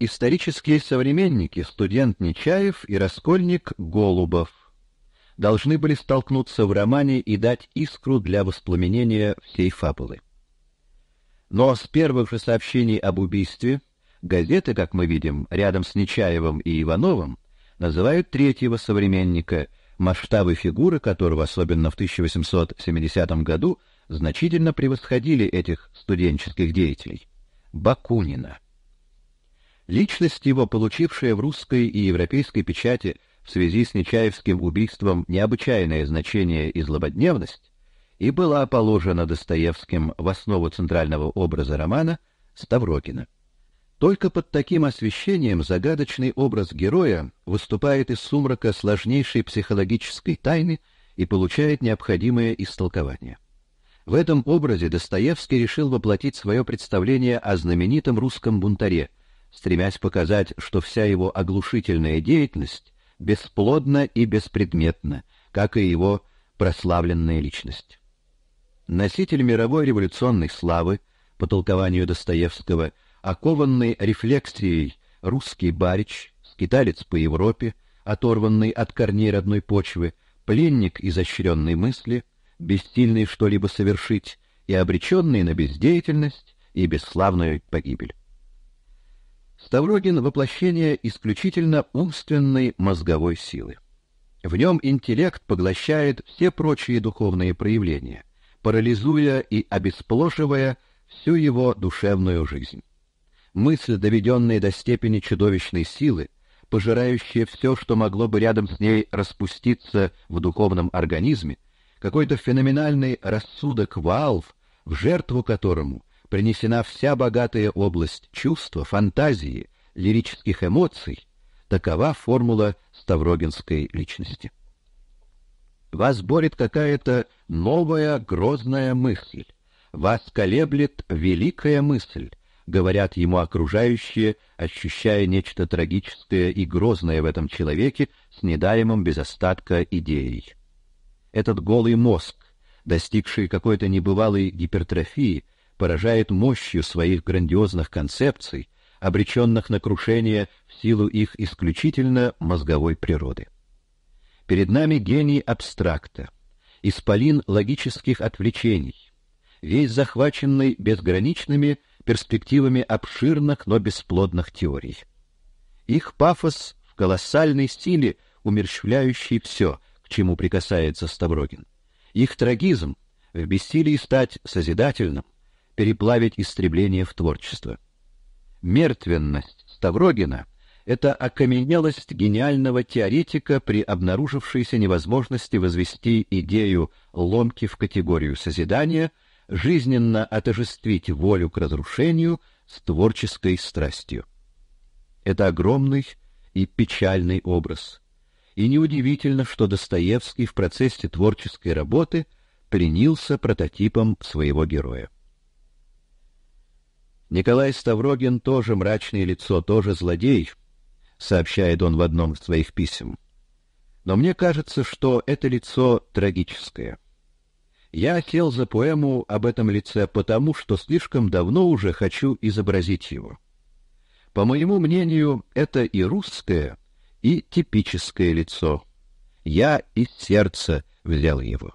Исторические современники, студент Нечаев и раскольник Голубов, должны были столкнуться в романе и дать искру для воспламенения всей фабулы. Но с первых же сообщений об убийстве Газеты, как мы видим, рядом с Нечаевым и Ивановым, называют третьего современника, масштабы фигуры которого, особенно в 1870 году, значительно превосходили этих студенческих деятелей. Бакунина. Личность его, получившая в русской и европейской печати в связи с Нечаевским убийством необычайное значение и злободневность, и была положена Достоевским в основу центрального образа романа Ставрогина. Только под таким освещением загадочный образ героя выступает из сумрака сложнейшей психологической тайны и получает необходимое истолкование. В этом образе Достоевский решил воплотить свое представление о знаменитом русском бунтаре, стремясь показать, что вся его оглушительная деятельность бесплодна и беспредметна, как и его прославленная личность. Носитель мировой революционной славы, по толкованию Достоевского, — окованный рефлексией русский барич, скиталец по Европе, оторванный от корней родной почвы, пленник изощренной мысли, бессильный что-либо совершить и обреченный на бездеятельность и бесславную погибель. Ставрогин — воплощение исключительно умственной мозговой силы. В нем интеллект поглощает все прочие духовные проявления, парализуя и обесположивая всю его душевную жизнь мысль, доведенная до степени чудовищной силы, пожирающая все, что могло бы рядом с ней распуститься в духовном организме, какой-то феноменальный рассудок Ваалф, в жертву которому принесена вся богатая область чувства, фантазии, лирических эмоций, такова формула ставрогинской личности. Вас борет какая-то новая грозная мысль, вас колеблет великая мысль, говорят ему окружающие, ощущая нечто трагическое и грозное в этом человеке с недаемым без остатка идеей. Этот голый мозг, достигший какой-то небывалой гипертрофии, поражает мощью своих грандиозных концепций, обреченных на крушение в силу их исключительно мозговой природы. Перед нами гений абстракта, исполин логических отвлечений, весь захваченный безграничными перспективами обширных, но бесплодных теорий. Их пафос в колоссальной стиле, умерщвляющий все, к чему прикасается Ставрогин. Их трагизм в бессилии стать созидательным, переплавить истребление в творчество. Мертвенность Ставрогина — это окаменелость гениального теоретика при обнаружившейся невозможности возвести идею ломки в категорию созидания — жизненно отождествить волю к разрушению с творческой страстью. Это огромный и печальный образ. И неудивительно, что Достоевский в процессе творческой работы принялся прототипом своего героя. Николай Ставрогин тоже мрачное лицо, тоже злодей, сообщает он в одном из своих писем. Но мне кажется, что это лицо трагическое. Я сел за поэму об этом лице потому, что слишком давно уже хочу изобразить его. По моему мнению, это и русское, и типическое лицо. Я из сердца взял его.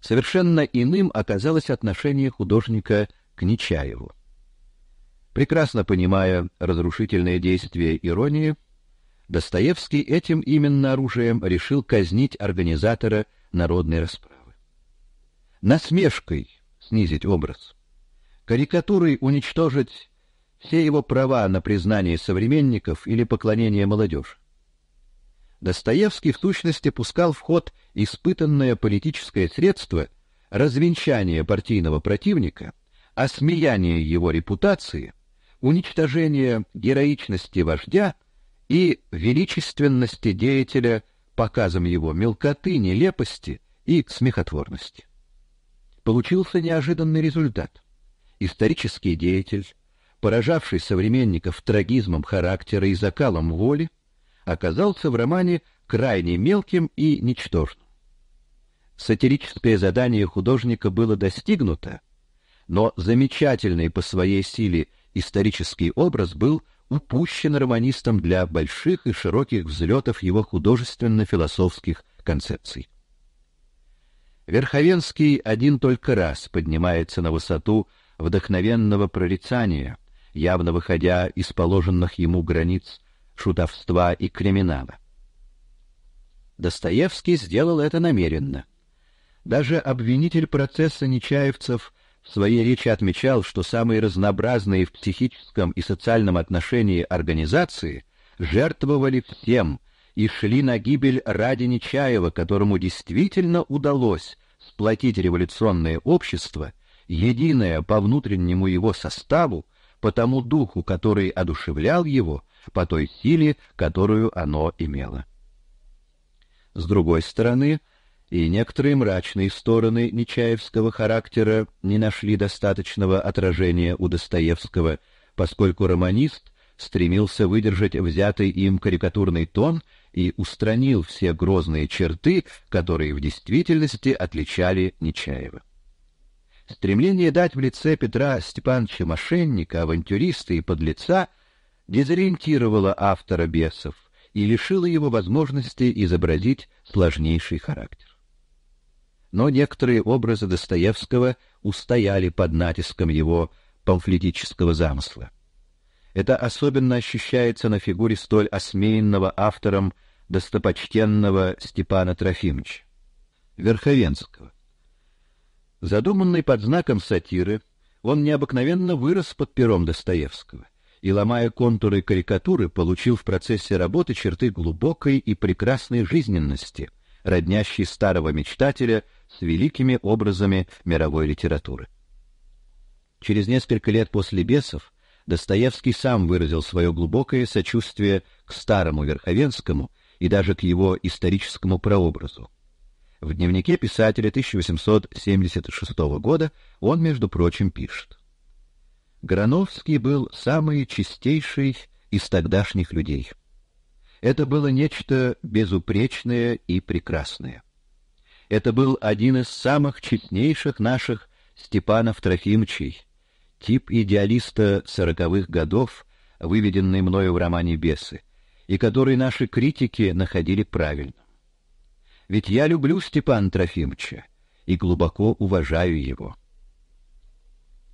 Совершенно иным оказалось отношение художника к Нечаеву. Прекрасно понимая разрушительное действие иронии, Достоевский этим именно оружием решил казнить организатора народной расправы. Насмешкой снизить образ, карикатурой уничтожить все его права на признание современников или поклонение молодежи. Достоевский в сущности пускал в ход испытанное политическое средство развенчания партийного противника, осмеяние его репутации, уничтожение героичности вождя и величественности деятеля показом его мелкоты, нелепости и смехотворности. Получился неожиданный результат. Исторический деятель, поражавший современников трагизмом характера и закалом воли, оказался в романе крайне мелким и ничтожным. Сатирическое задание художника было достигнуто, но замечательный по своей силе исторический образ был упущен романистом для больших и широких взлетов его художественно-философских концепций. Верховенский один только раз поднимается на высоту вдохновенного прорицания, явно выходя из положенных ему границ шутовства и криминала. Достоевский сделал это намеренно. Даже обвинитель процесса Нечаевцев в своей речи отмечал, что самые разнообразные в психическом и социальном отношении организации жертвовали всем и шли на гибель ради Нечаева, которому действительно удалось сплотить революционное общество, единое по внутреннему его составу, по тому духу, который одушевлял его, по той силе, которую оно имело. С другой стороны, и некоторые мрачные стороны нечаевского характера не нашли достаточного отражения у Достоевского, поскольку романист стремился выдержать взятый им карикатурный тон и устранил все грозные черты, которые в действительности отличали Нечаева. Стремление дать в лице Петра Степановича мошенника, авантюриста и подлеца дезориентировало автора бесов и лишило его возможности изобразить сложнейший характер но некоторые образы Достоевского устояли под натиском его памфлетического замысла. Это особенно ощущается на фигуре столь осмеянного автором достопочтенного Степана Трофимовича Верховенского. Задуманный под знаком сатиры, он необыкновенно вырос под пером Достоевского и, ломая контуры карикатуры, получил в процессе работы черты глубокой и прекрасной жизненности, роднящий старого мечтателя с великими образами мировой литературы. Через несколько лет после Бесов Достоевский сам выразил свое глубокое сочувствие к старому Верховенскому и даже к его историческому прообразу. В дневнике писателя 1876 года он, между прочим, пишет: Грановский был самый чистейший из тогдашних людей. Это было нечто безупречное и прекрасное. Это был один из самых честнейших наших Степанов Трофимчий, тип идеалиста сороковых годов, выведенный мною в романе «Бесы», и который наши критики находили правильным. Ведь я люблю Степана Трофимовича и глубоко уважаю его.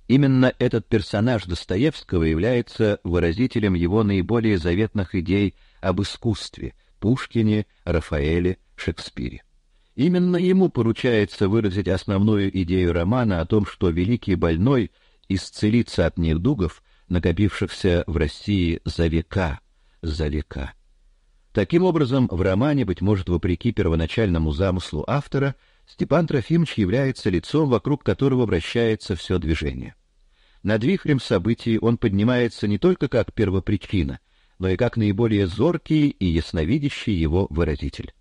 Именно этот персонаж Достоевского является выразителем его наиболее заветных идей об искусстве Пушкине, Рафаэле, Шекспире. Именно ему поручается выразить основную идею романа о том, что великий больной исцелится от недугов, накопившихся в России за века, за века. Таким образом, в романе быть может, вопреки первоначальному замыслу автора, Степан Трофимович является лицом, вокруг которого вращается все движение. Над вихрем событий он поднимается не только как первопричина, но и как наиболее зоркий и ясновидящий его выразитель.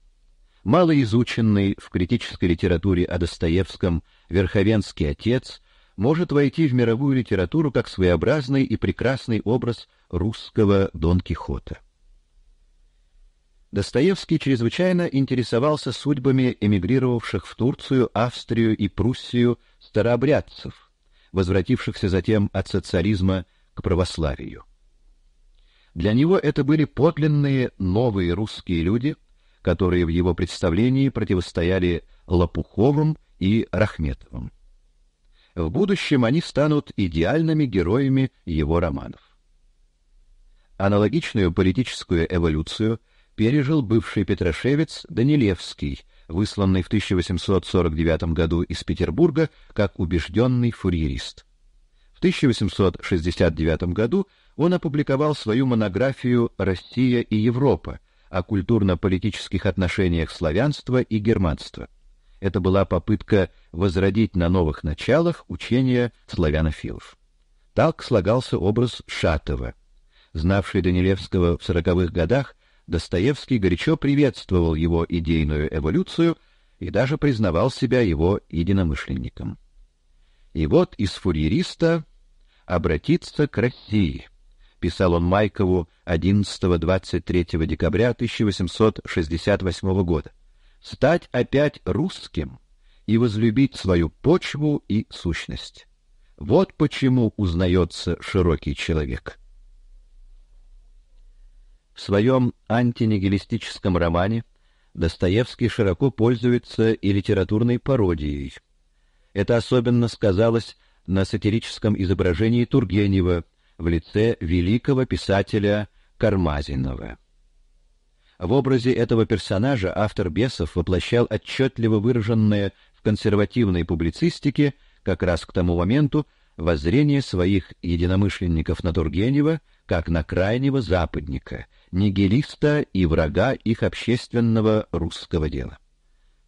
Малоизученный в критической литературе о Достоевском Верховенский отец может войти в мировую литературу как своеобразный и прекрасный образ русского Дон Кихота. Достоевский чрезвычайно интересовался судьбами эмигрировавших в Турцию, Австрию и Пруссию старообрядцев, возвратившихся затем от социализма к православию. Для него это были подлинные новые русские люди, которые в его представлении противостояли Лопуховым и Рахметовым. В будущем они станут идеальными героями его романов. Аналогичную политическую эволюцию – пережил бывший петрошевец Данилевский, высланный в 1849 году из Петербурга как убежденный фурьерист. В 1869 году он опубликовал свою монографию Россия и Европа о культурно-политических отношениях славянства и германства. Это была попытка возродить на новых началах учение славянофилов. Так слагался образ Шатова. Знавший Данилевского в сороковых годах, Достоевский горячо приветствовал его идейную эволюцию и даже признавал себя его единомышленником. И вот из фурьериста обратиться к России, писал он Майкову 11-23 декабря 1868 года. Стать опять русским и возлюбить свою почву и сущность. Вот почему узнается широкий человек. В своем антинигилистическом романе Достоевский широко пользуется и литературной пародией. Это особенно сказалось на сатирическом изображении Тургенева в лице великого писателя Кармазинова. В образе этого персонажа автор Бесов воплощал отчетливо выраженные в консервативной публицистике как раз к тому моменту воззрение своих единомышленников на Тургенева как на крайнего западника – нигилиста и врага их общественного русского дела.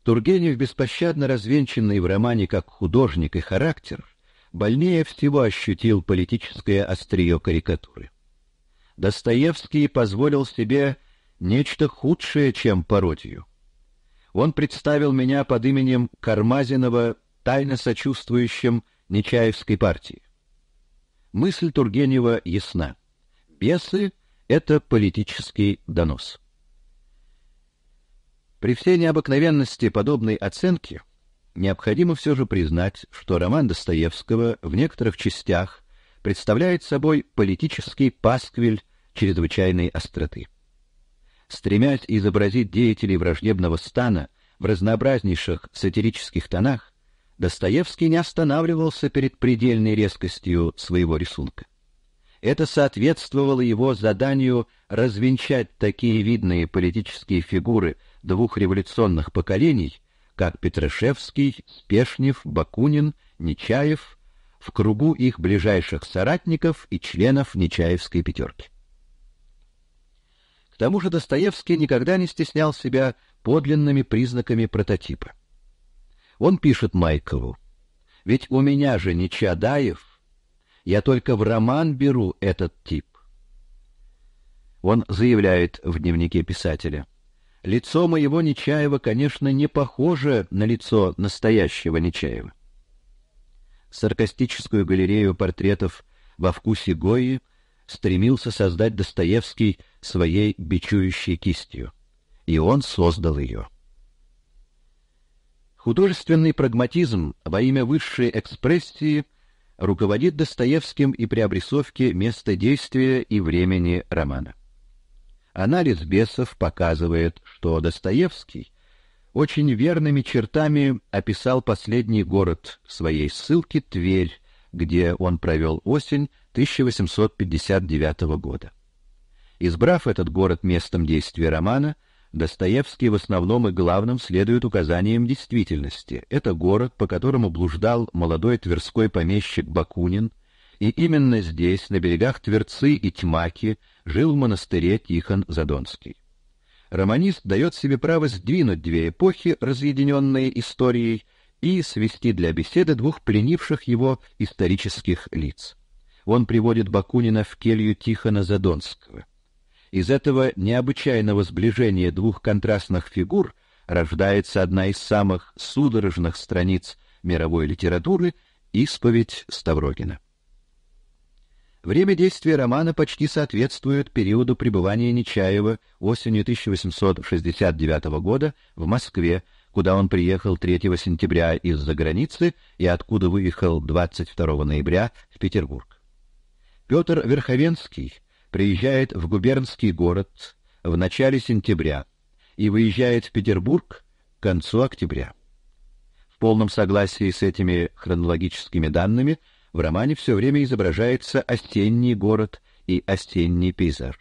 Тургенев, беспощадно развенчанный в романе как художник и характер, больнее всего ощутил политическое острие карикатуры. Достоевский позволил себе нечто худшее, чем пародию. Он представил меня под именем Кармазинова, тайно сочувствующим Нечаевской партии. Мысль Тургенева ясна. Бесы — это политический донос. При всей необыкновенности подобной оценки необходимо все же признать, что роман Достоевского в некоторых частях представляет собой политический пасквиль чрезвычайной остроты. Стремясь изобразить деятелей враждебного стана в разнообразнейших сатирических тонах, Достоевский не останавливался перед предельной резкостью своего рисунка. Это соответствовало его заданию развенчать такие видные политические фигуры двух революционных поколений, как Петрашевский, Спешнев, Бакунин, Нечаев, в кругу их ближайших соратников и членов Нечаевской пятерки. К тому же Достоевский никогда не стеснял себя подлинными признаками прототипа. Он пишет Майкову: "Ведь у меня же не Чадаев, я только в роман беру этот тип. Он заявляет в дневнике писателя. Лицо моего Нечаева, конечно, не похоже на лицо настоящего Нечаева. Саркастическую галерею портретов во вкусе Гои стремился создать Достоевский своей бичующей кистью, и он создал ее. Художественный прагматизм во имя высшей экспрессии руководит Достоевским и при обрисовке места действия и времени романа. Анализ бесов показывает, что Достоевский очень верными чертами описал последний город своей ссылки Тверь, где он провел осень 1859 года. Избрав этот город местом действия романа, Достоевский в основном и главном следует указаниям действительности. Это город, по которому блуждал молодой тверской помещик Бакунин, и именно здесь, на берегах Тверцы и Тьмаки, жил в монастыре Тихон Задонский. Романист дает себе право сдвинуть две эпохи, разъединенные историей, и свести для беседы двух пленивших его исторических лиц. Он приводит Бакунина в келью Тихона Задонского. Из этого необычайного сближения двух контрастных фигур рождается одна из самых судорожных страниц мировой литературы исповедь Ставрогина. Время действия романа почти соответствует периоду пребывания Нечаева осенью 1869 года в Москве, куда он приехал 3 сентября из-за границы и откуда выехал 22 ноября в Петербург. Петр Верховенский приезжает в губернский город в начале сентября и выезжает в Петербург к концу октября. В полном согласии с этими хронологическими данными в романе все время изображается осенний город и осенний пейзаж.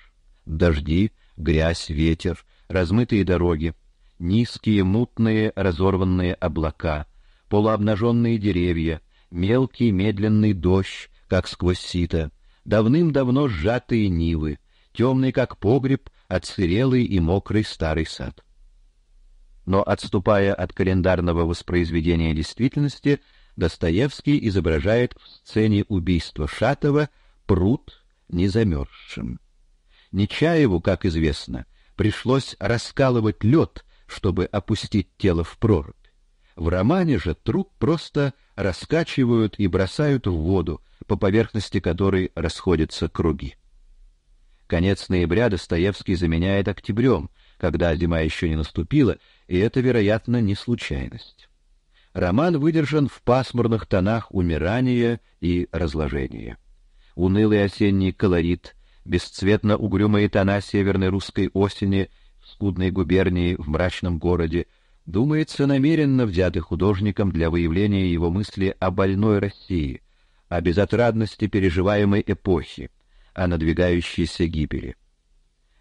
Дожди, грязь, ветер, размытые дороги, низкие, мутные, разорванные облака, полуобнаженные деревья, мелкий медленный дождь, как сквозь сито — давным-давно сжатые нивы, темный как погреб, отсырелый и мокрый старый сад. Но отступая от календарного воспроизведения действительности, Достоевский изображает в сцене убийства Шатова пруд незамерзшим. Нечаеву, как известно, пришлось раскалывать лед, чтобы опустить тело в прорубь. В романе же труп просто раскачивают и бросают в воду, по поверхности которой расходятся круги. Конец ноября Достоевский заменяет октябрем, когда зима еще не наступила, и это, вероятно, не случайность. Роман выдержан в пасмурных тонах умирания и разложения. Унылый осенний колорит, бесцветно-угрюмые тона северной русской осени в скудной губернии в мрачном городе — думается, намеренно взяты художником для выявления его мысли о больной России, о безотрадности переживаемой эпохи, о надвигающейся гибели.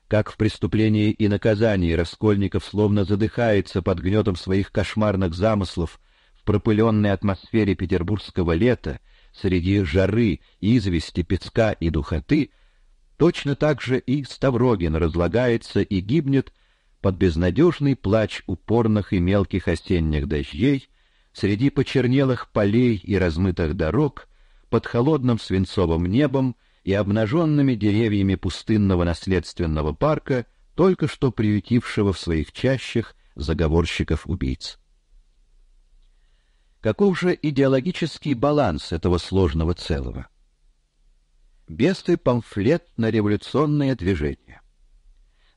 Как в преступлении и наказании Раскольников словно задыхается под гнетом своих кошмарных замыслов в пропыленной атмосфере петербургского лета, среди жары, извести, песка и духоты, точно так же и Ставрогин разлагается и гибнет под безнадежный плач упорных и мелких осенних дождей, среди почернелых полей и размытых дорог, под холодным свинцовым небом и обнаженными деревьями пустынного наследственного парка, только что приютившего в своих чащах заговорщиков-убийц. Каков же идеологический баланс этого сложного целого? Бесты памфлет на революционное движение.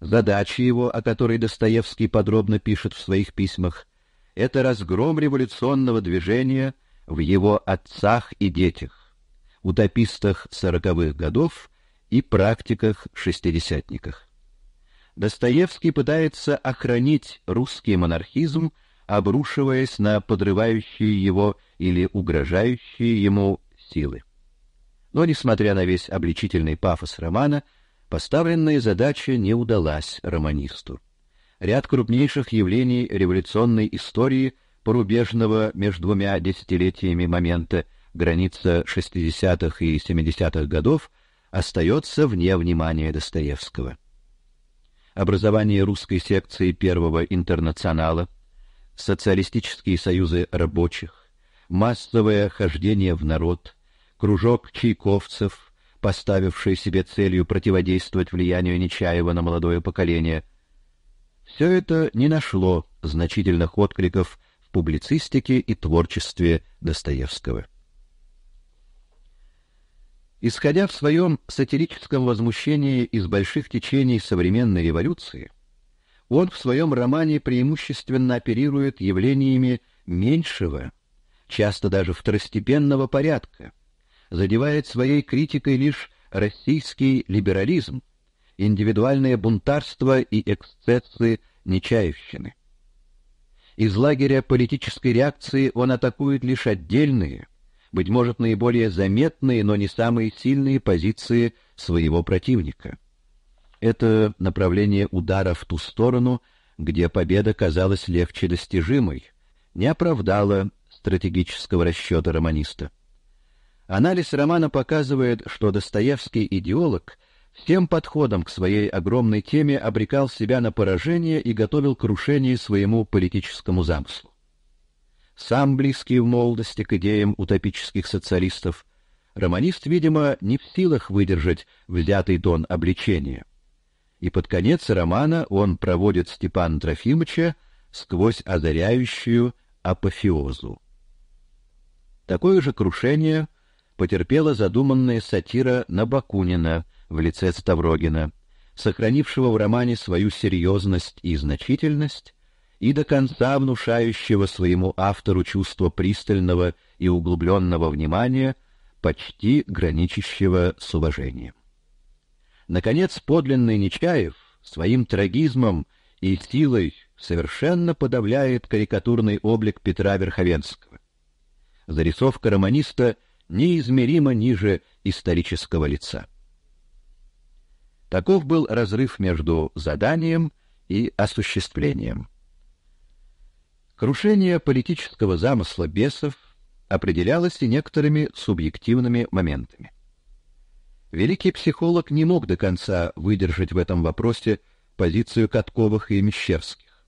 Задача его, о которой Достоевский подробно пишет в своих письмах, это разгром революционного движения в его отцах и детях, утопистах сороковых годов и практиках-шестидесятниках. Достоевский пытается охранить русский монархизм, обрушиваясь на подрывающие его или угрожающие ему силы. Но, несмотря на весь обличительный пафос романа, Поставленная задача не удалась романисту. Ряд крупнейших явлений революционной истории порубежного между двумя десятилетиями момента граница 60-х и 70-х годов остается вне внимания Достоевского. Образование русской секции Первого интернационала, социалистические союзы рабочих, массовое хождение в народ, кружок чайковцев, поставившие себе целью противодействовать влиянию Нечаева на молодое поколение. Все это не нашло значительных откликов в публицистике и творчестве Достоевского. Исходя в своем сатирическом возмущении из больших течений современной революции, он в своем романе преимущественно оперирует явлениями меньшего, часто даже второстепенного порядка, задевает своей критикой лишь российский либерализм, индивидуальное бунтарство и эксцессы Нечаевщины. Из лагеря политической реакции он атакует лишь отдельные, быть может, наиболее заметные, но не самые сильные позиции своего противника. Это направление удара в ту сторону, где победа казалась легче достижимой, не оправдало стратегического расчета романиста. Анализ романа показывает, что Достоевский идеолог всем подходом к своей огромной теме обрекал себя на поражение и готовил крушение своему политическому замыслу. Сам близкий в молодости к идеям утопических социалистов, романист, видимо, не в силах выдержать взятый тон обличения. И под конец романа он проводит Степана Трофимовича сквозь озаряющую апофеозу. Такое же крушение потерпела задуманная сатира на Бакунина в лице Ставрогина, сохранившего в романе свою серьезность и значительность, и до конца внушающего своему автору чувство пристального и углубленного внимания, почти граничащего с уважением. Наконец, подлинный Нечаев своим трагизмом и силой совершенно подавляет карикатурный облик Петра Верховенского. Зарисовка романиста неизмеримо ниже исторического лица. Таков был разрыв между заданием и осуществлением. Крушение политического замысла бесов определялось и некоторыми субъективными моментами. Великий психолог не мог до конца выдержать в этом вопросе позицию Катковых и Мещерских.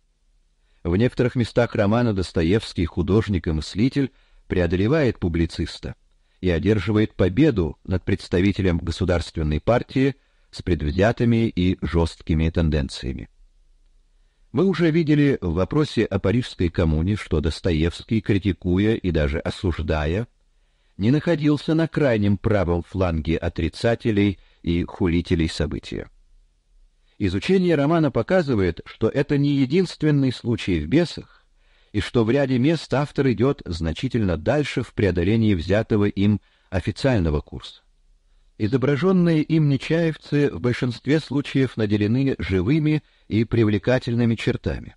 В некоторых местах романа Достоевский художник и мыслитель преодолевает публициста – и одерживает победу над представителем государственной партии с предвзятыми и жесткими тенденциями. Мы уже видели в вопросе о парижской коммуне, что Достоевский, критикуя и даже осуждая, не находился на крайнем правом фланге отрицателей и хулителей события. Изучение романа показывает, что это не единственный случай в бесах, и что в ряде мест автор идет значительно дальше в преодолении взятого им официального курса. Изображенные им нечаевцы в большинстве случаев наделены живыми и привлекательными чертами.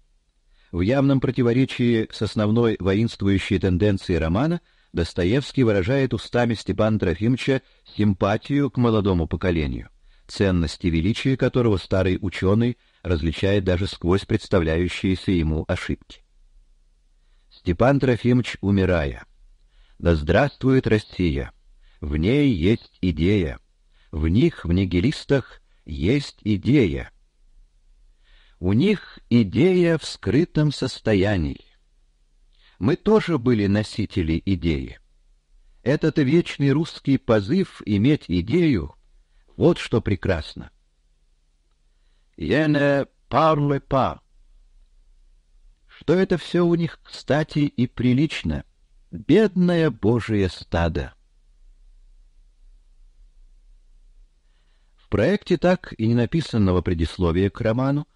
В явном противоречии с основной воинствующей тенденцией романа Достоевский выражает устами Степана Трофимовича симпатию к молодому поколению, ценности величия которого старый ученый различает даже сквозь представляющиеся ему ошибки. Степан Трофимович, умирая. Да здравствует Россия! В ней есть идея. В них, в нигилистах, есть идея. У них идея в скрытом состоянии. Мы тоже были носители идеи. Этот вечный русский позыв иметь идею — вот что прекрасно. «Я не парле pas», что это все у них кстати и прилично. Бедное божие стадо! В проекте так и не написанного предисловия к роману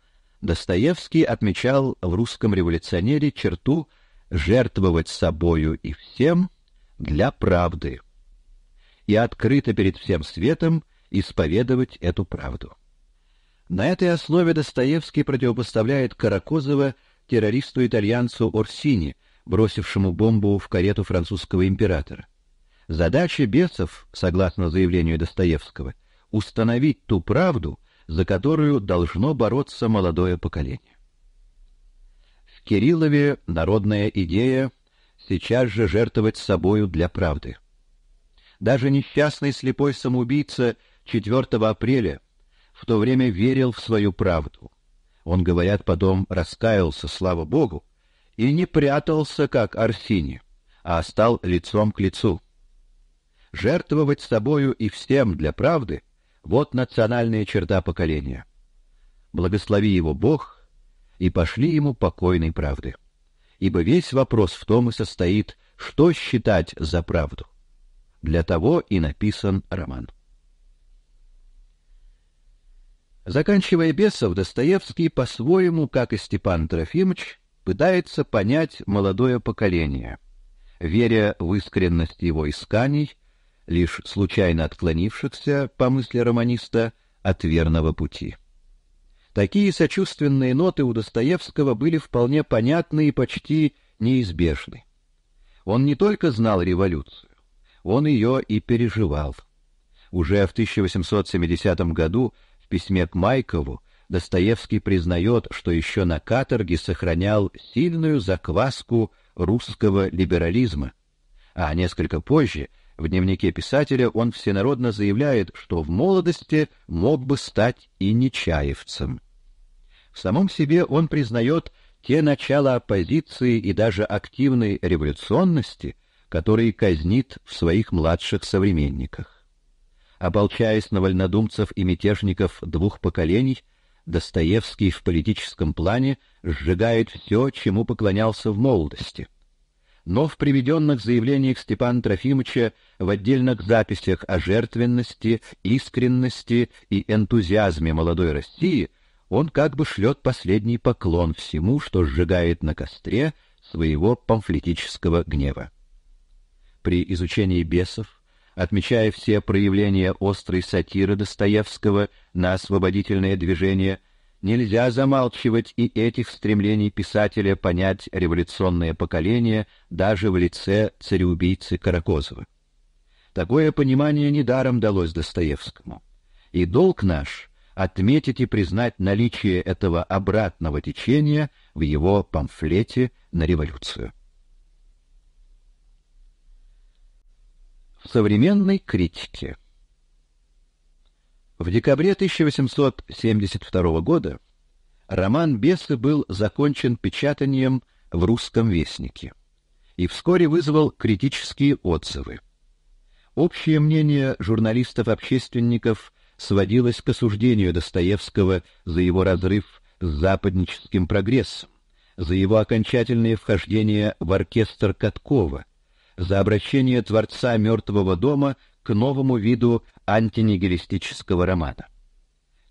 Достоевский отмечал в русском революционере черту жертвовать собою и всем для правды и открыто перед всем светом исповедовать эту правду. На этой основе Достоевский противопоставляет Каракозова террористу-итальянцу Орсини, бросившему бомбу в карету французского императора. Задача бесов, согласно заявлению Достоевского, установить ту правду, за которую должно бороться молодое поколение. В Кириллове народная идея сейчас же жертвовать собою для правды. Даже несчастный слепой самоубийца 4 апреля в то время верил в свою правду, он, говорят, потом раскаялся, слава богу, и не прятался, как Арсини, а стал лицом к лицу. Жертвовать собою и всем для правды — вот национальная черта поколения. Благослови его Бог, и пошли ему покойной правды. Ибо весь вопрос в том и состоит, что считать за правду. Для того и написан роман. Заканчивая бесов, Достоевский по-своему, как и Степан Трофимович, пытается понять молодое поколение, веря в искренность его исканий, лишь случайно отклонившихся, по мысли романиста, от верного пути. Такие сочувственные ноты у Достоевского были вполне понятны и почти неизбежны. Он не только знал революцию, он ее и переживал. Уже в 1870 году в письме к Майкову Достоевский признает, что еще на каторге сохранял сильную закваску русского либерализма. А несколько позже в дневнике писателя он всенародно заявляет, что в молодости мог бы стать и нечаевцем. В самом себе он признает те начала оппозиции и даже активной революционности, которые казнит в своих младших современниках. Ополчаясь на вольнодумцев и мятежников двух поколений, Достоевский в политическом плане сжигает все, чему поклонялся в молодости. Но в приведенных заявлениях Степана Трофимовича в отдельных записях о жертвенности, искренности и энтузиазме молодой России он как бы шлет последний поклон всему, что сжигает на костре своего памфлетического гнева. При изучении бесов отмечая все проявления острой сатиры Достоевского на освободительное движение, нельзя замалчивать и этих стремлений писателя понять революционное поколение даже в лице цареубийцы Каракозова. Такое понимание недаром далось Достоевскому. И долг наш отметить и признать наличие этого обратного течения в его памфлете на революцию. современной критике. В декабре 1872 года роман Бесы был закончен печатанием в Русском вестнике и вскоре вызвал критические отзывы. Общее мнение журналистов-общественников сводилось к осуждению Достоевского за его разрыв с западническим прогрессом, за его окончательное вхождение в оркестр Каткова, за обращение творца «Мертвого дома» к новому виду антинигилистического романа.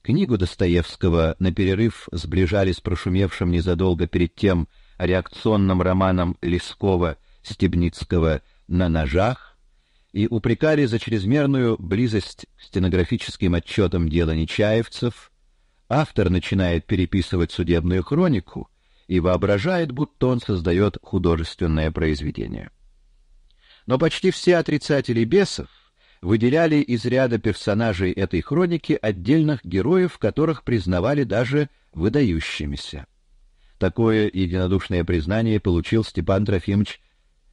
Книгу Достоевского на перерыв сближали с прошумевшим незадолго перед тем реакционным романом Лескова Стебницкого «На ножах» и упрекали за чрезмерную близость к стенографическим отчетам дела Нечаевцев. Автор начинает переписывать судебную хронику и воображает, будто он создает художественное произведение. Но почти все отрицатели бесов выделяли из ряда персонажей этой хроники отдельных героев, которых признавали даже выдающимися. Такое единодушное признание получил Степан Трофимович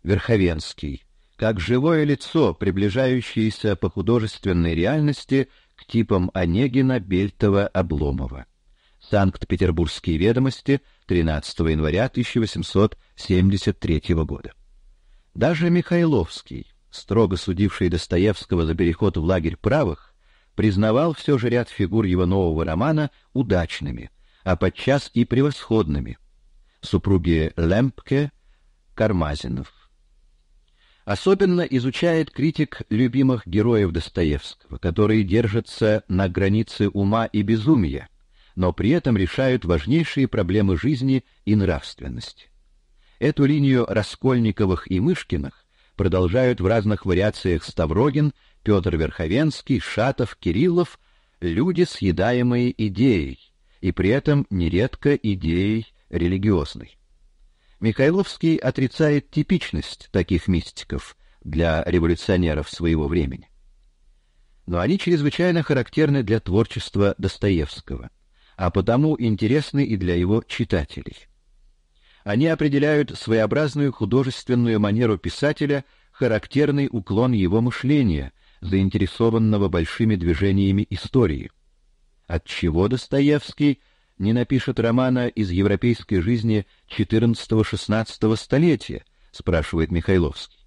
Верховенский, как живое лицо, приближающееся по художественной реальности к типам Онегина, Бельтова, Обломова. Санкт-Петербургские ведомости, 13 января 1873 года. Даже Михайловский, строго судивший Достоевского за переход в лагерь правых, признавал все же ряд фигур его нового романа удачными, а подчас и превосходными. Супруги Лемпке, Кармазинов. Особенно изучает критик любимых героев Достоевского, которые держатся на границе ума и безумия, но при этом решают важнейшие проблемы жизни и нравственности. Эту линию Раскольниковых и Мышкиных продолжают в разных вариациях Ставрогин, Петр Верховенский, Шатов, Кириллов, люди, съедаемые идеей, и при этом нередко идеей религиозной. Михайловский отрицает типичность таких мистиков для революционеров своего времени. Но они чрезвычайно характерны для творчества Достоевского, а потому интересны и для его читателей. Они определяют своеобразную художественную манеру писателя, характерный уклон его мышления, заинтересованного большими движениями истории. От чего Достоевский не напишет романа из европейской жизни XIV-XVI столетия, спрашивает Михайловский.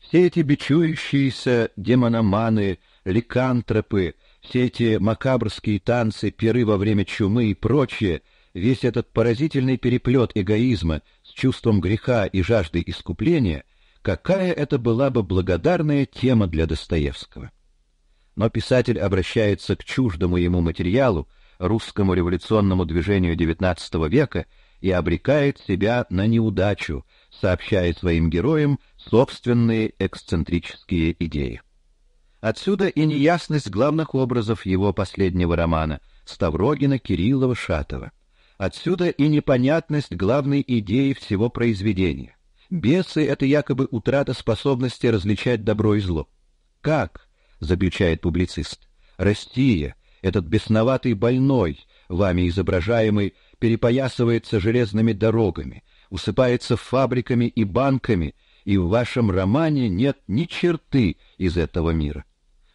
Все эти бичующиеся демономаны, ликантропы, все эти макабрские танцы, пиры во время чумы и прочее — весь этот поразительный переплет эгоизма с чувством греха и жаждой искупления, какая это была бы благодарная тема для Достоевского. Но писатель обращается к чуждому ему материалу, русскому революционному движению XIX века, и обрекает себя на неудачу, сообщая своим героям собственные эксцентрические идеи. Отсюда и неясность главных образов его последнего романа Ставрогина, Кириллова, Шатова. Отсюда и непонятность главной идеи всего произведения. Бесы — это якобы утрата способности различать добро и зло. «Как?» — замечает публицист. «Растия, этот бесноватый больной, вами изображаемый, перепоясывается железными дорогами, усыпается фабриками и банками, и в вашем романе нет ни черты из этого мира.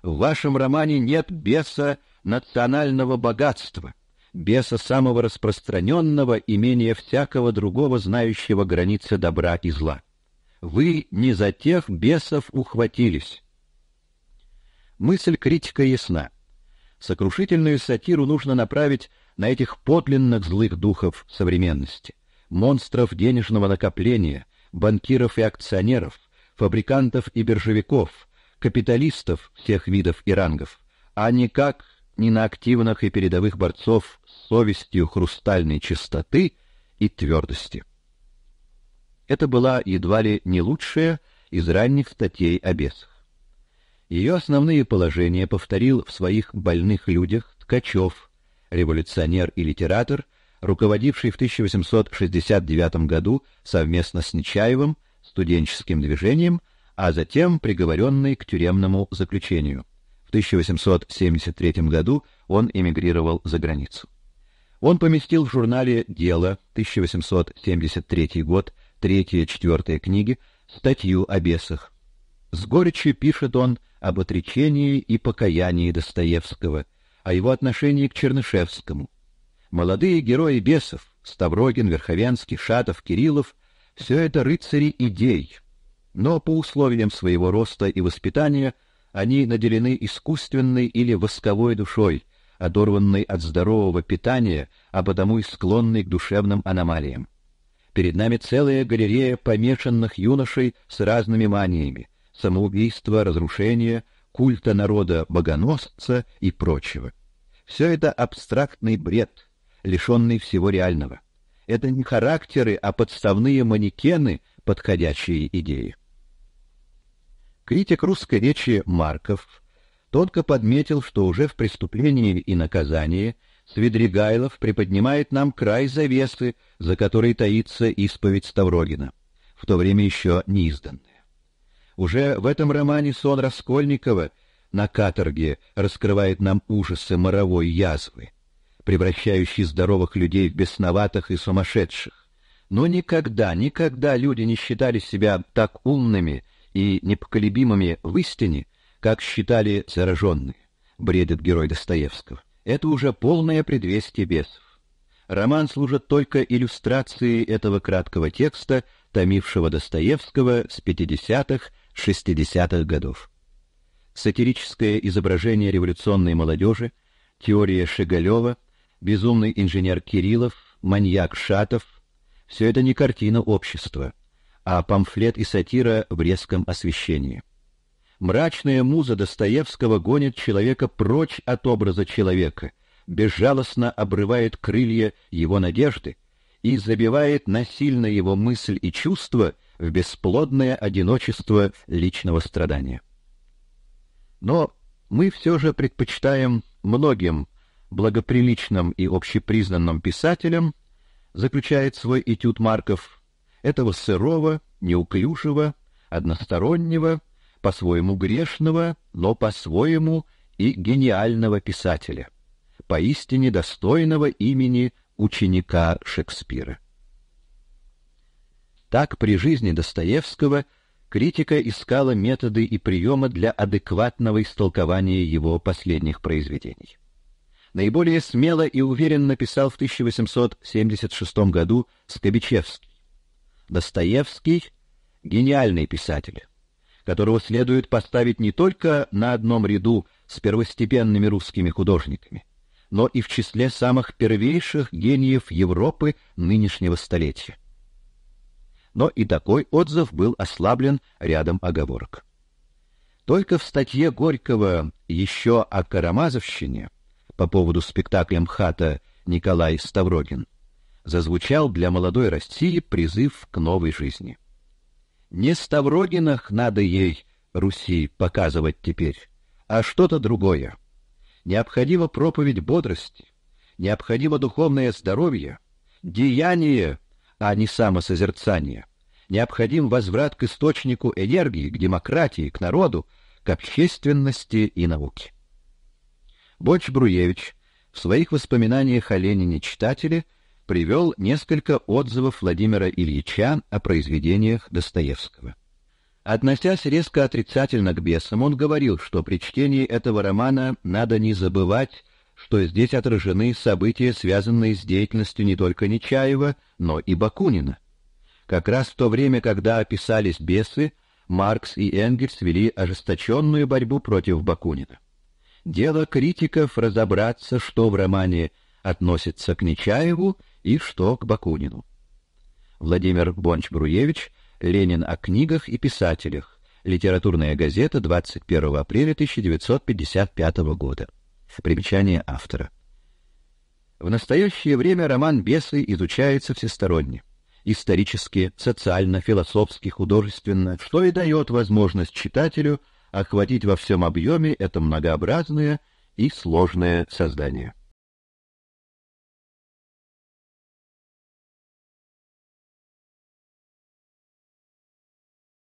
В вашем романе нет беса национального богатства» беса самого распространенного и менее всякого другого знающего границы добра и зла. Вы не за тех бесов ухватились. Мысль критика ясна. Сокрушительную сатиру нужно направить на этих подлинных злых духов современности, монстров денежного накопления, банкиров и акционеров, фабрикантов и биржевиков, капиталистов всех видов и рангов, а никак не на активных и передовых борцов совестью хрустальной чистоты и твердости. Это была едва ли не лучшая из ранних статей о бесах. Ее основные положения повторил в своих больных людях Ткачев, революционер и литератор, руководивший в 1869 году совместно с Нечаевым студенческим движением, а затем приговоренный к тюремному заключению. В 1873 году он эмигрировал за границу. Он поместил в журнале «Дело» 1873 год, третья-четвертая книги, статью о бесах. С горечью пишет он об отречении и покаянии Достоевского, о его отношении к Чернышевскому. Молодые герои бесов — Ставрогин, Верховенский, Шатов, Кириллов — все это рыцари идей, но по условиям своего роста и воспитания они наделены искусственной или восковой душой — одорванный от здорового питания, а потому и склонный к душевным аномалиям. Перед нами целая галерея помешанных юношей с разными маниями: самоубийство, разрушение, культа народа богоносца и прочего. Все это абстрактный бред, лишённый всего реального. Это не характеры, а подставные манекены подходящие идеи. Критик русской речи Марков тонко подметил, что уже в преступлении и наказании Свидригайлов приподнимает нам край завесы, за которой таится исповедь Ставрогина, в то время еще не изданная. Уже в этом романе сон Раскольникова на каторге раскрывает нам ужасы моровой язвы, превращающей здоровых людей в бесноватых и сумасшедших. Но никогда, никогда люди не считали себя так умными и непоколебимыми в истине, как считали зараженные, бредит герой Достоевского. Это уже полное предвестие бесов. Роман служит только иллюстрацией этого краткого текста, томившего Достоевского с 50-х, 60-х годов. Сатирическое изображение революционной молодежи, теория Шегалева, безумный инженер Кириллов, маньяк Шатов — все это не картина общества, а памфлет и сатира в резком освещении. Мрачная муза Достоевского гонит человека прочь от образа человека, безжалостно обрывает крылья его надежды и забивает насильно его мысль и чувства в бесплодное одиночество личного страдания. Но мы все же предпочитаем многим благоприличным и общепризнанным писателям, заключает свой этюд Марков, этого сырого, неуклюжего, одностороннего, по-своему грешного, но по-своему и гениального писателя, поистине достойного имени ученика Шекспира. Так при жизни Достоевского критика искала методы и приемы для адекватного истолкования его последних произведений. Наиболее смело и уверенно писал в 1876 году Скобичевский. Достоевский — гениальный писатель, которого следует поставить не только на одном ряду с первостепенными русскими художниками, но и в числе самых первейших гениев Европы нынешнего столетия. Но и такой отзыв был ослаблен рядом оговорок. Только в статье Горького еще о Карамазовщине по поводу спектакля МХАТа Николай Ставрогин зазвучал для молодой России призыв к новой жизни. Не Ставрогинах надо ей, Руси, показывать теперь, а что-то другое. Необходима проповедь бодрости, необходимо духовное здоровье, деяние, а не самосозерцание. Необходим возврат к источнику энергии, к демократии, к народу, к общественности и науке. Боч Бруевич в своих воспоминаниях о Ленине читатели – привел несколько отзывов Владимира Ильича о произведениях Достоевского. Относясь резко отрицательно к бесам, он говорил, что при чтении этого романа надо не забывать, что здесь отражены события, связанные с деятельностью не только Нечаева, но и Бакунина. Как раз в то время, когда описались бесы, Маркс и Энгельс вели ожесточенную борьбу против Бакунина. Дело критиков разобраться, что в романе относится к Нечаеву, и что к Бакунину. Владимир Бонч-Бруевич, Ленин о книгах и писателях. Литературная газета 21 апреля 1955 года. Примечание автора. В настоящее время роман Бесы изучается всесторонне: исторически, социально, философски, художественно, что и дает возможность читателю охватить во всем объеме это многообразное и сложное создание.